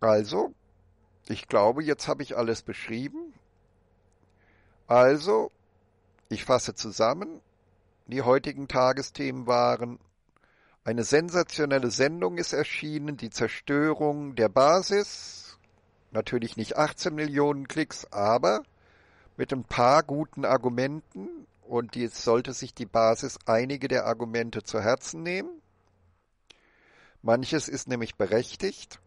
also, ich glaube, jetzt habe ich alles beschrieben. Also, ich fasse zusammen. Die heutigen Tagesthemen waren eine sensationelle Sendung ist erschienen, die Zerstörung der Basis. Natürlich nicht 18 Millionen Klicks, aber mit ein paar guten Argumenten. Und jetzt sollte sich die Basis einige der Argumente zu Herzen nehmen. Manches ist nämlich berechtigt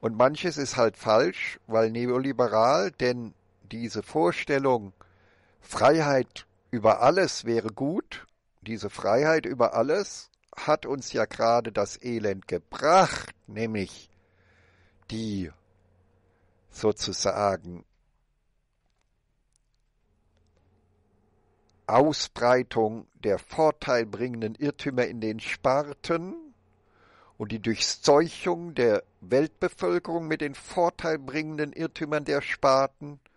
und manches ist halt falsch, weil neoliberal, denn diese Vorstellung, Freiheit über alles wäre gut, diese Freiheit über alles hat uns ja gerade das Elend gebracht, nämlich die sozusagen Ausbreitung der vorteilbringenden Irrtümer in den Sparten und die Durchseuchung der Weltbevölkerung mit den vorteilbringenden Irrtümern der Sparten –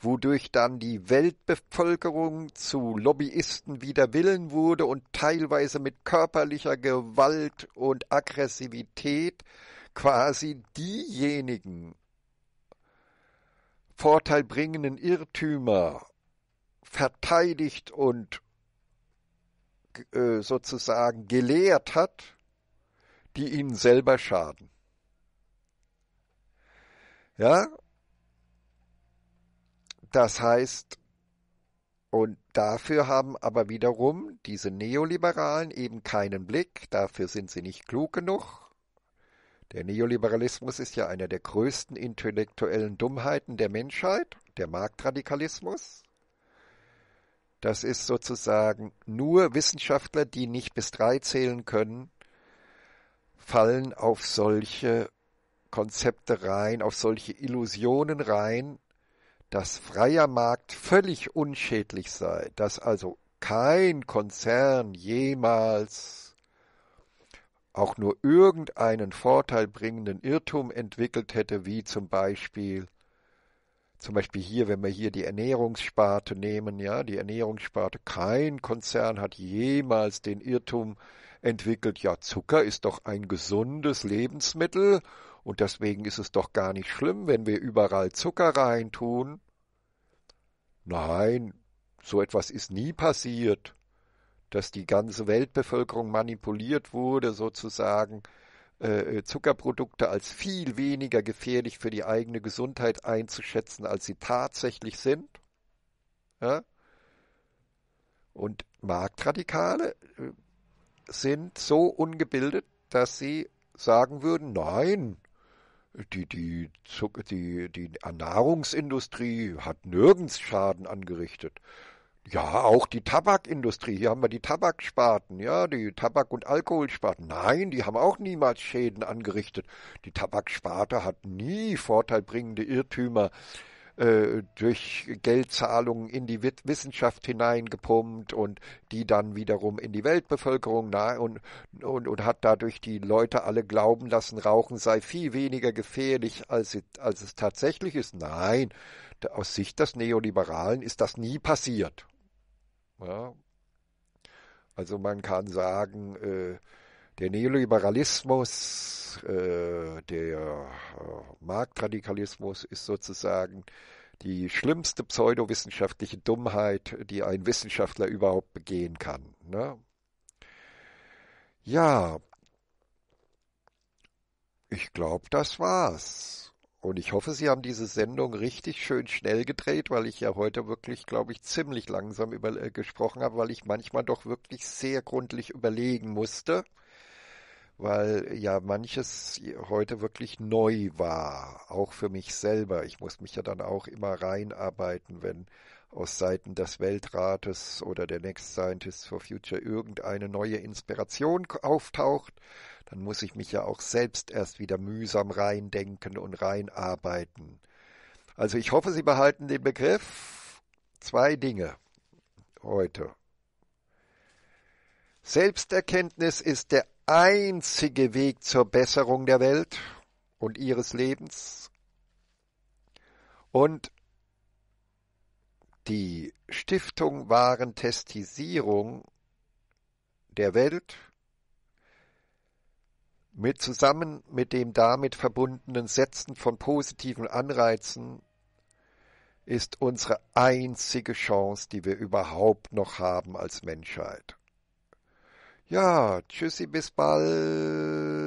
wodurch dann die Weltbevölkerung zu Lobbyisten wider Willen wurde und teilweise mit körperlicher Gewalt und Aggressivität quasi diejenigen vorteilbringenden Irrtümer verteidigt und äh, sozusagen gelehrt hat, die ihnen selber schaden. Ja, das heißt, und dafür haben aber wiederum diese Neoliberalen eben keinen Blick, dafür sind sie nicht klug genug. Der Neoliberalismus ist ja einer der größten intellektuellen Dummheiten der Menschheit, der Marktradikalismus. Das ist sozusagen nur Wissenschaftler, die nicht bis drei zählen können, fallen auf solche Konzepte rein, auf solche Illusionen rein, dass freier Markt völlig unschädlich sei, dass also kein Konzern jemals auch nur irgendeinen vorteilbringenden Irrtum entwickelt hätte, wie zum Beispiel, zum Beispiel hier, wenn wir hier die Ernährungssparte nehmen, ja, die Ernährungssparte, kein Konzern hat jemals den Irrtum entwickelt, ja, Zucker ist doch ein gesundes Lebensmittel und deswegen ist es doch gar nicht schlimm, wenn wir überall Zucker reintun. Nein, so etwas ist nie passiert, dass die ganze Weltbevölkerung manipuliert wurde, sozusagen äh, äh Zuckerprodukte als viel weniger gefährlich für die eigene Gesundheit einzuschätzen, als sie tatsächlich sind. Ja? Und Marktradikale äh, sind so ungebildet, dass sie sagen würden, nein, die, die, die, die Ernährungsindustrie hat nirgends Schaden angerichtet. Ja, auch die Tabakindustrie. Hier haben wir die Tabaksparten, ja, die Tabak- und Alkoholsparten. Nein, die haben auch niemals Schäden angerichtet. Die Tabaksparte hat nie vorteilbringende Irrtümer äh, durch Geldzahlungen in die Wissenschaft hineingepumpt und die dann wiederum in die Weltbevölkerung nahe und, und, und hat dadurch die Leute alle glauben lassen, Rauchen sei viel weniger gefährlich, als, als es tatsächlich ist. Nein, aus Sicht des Neoliberalen ist das nie passiert. Ja. Also man kann sagen, äh, der Neoliberalismus äh, der äh, Marktradikalismus ist sozusagen die schlimmste pseudowissenschaftliche Dummheit, die ein Wissenschaftler überhaupt begehen kann. Ne? Ja, ich glaube, das war's. Und ich hoffe, Sie haben diese Sendung richtig schön schnell gedreht, weil ich ja heute wirklich, glaube ich, ziemlich langsam über, äh, gesprochen habe, weil ich manchmal doch wirklich sehr gründlich überlegen musste weil ja manches heute wirklich neu war, auch für mich selber. Ich muss mich ja dann auch immer reinarbeiten, wenn aus Seiten des Weltrates oder der Next Scientists for Future irgendeine neue Inspiration auftaucht, dann muss ich mich ja auch selbst erst wieder mühsam reindenken und reinarbeiten. Also ich hoffe, Sie behalten den Begriff zwei Dinge heute. Selbsterkenntnis ist der einzige Weg zur Besserung der Welt und ihres Lebens. Und die Stiftung Warentestisierung der Welt mit zusammen mit dem damit verbundenen Setzen von positiven Anreizen ist unsere einzige Chance, die wir überhaupt noch haben als Menschheit. Ja, tschüssi, bis bald.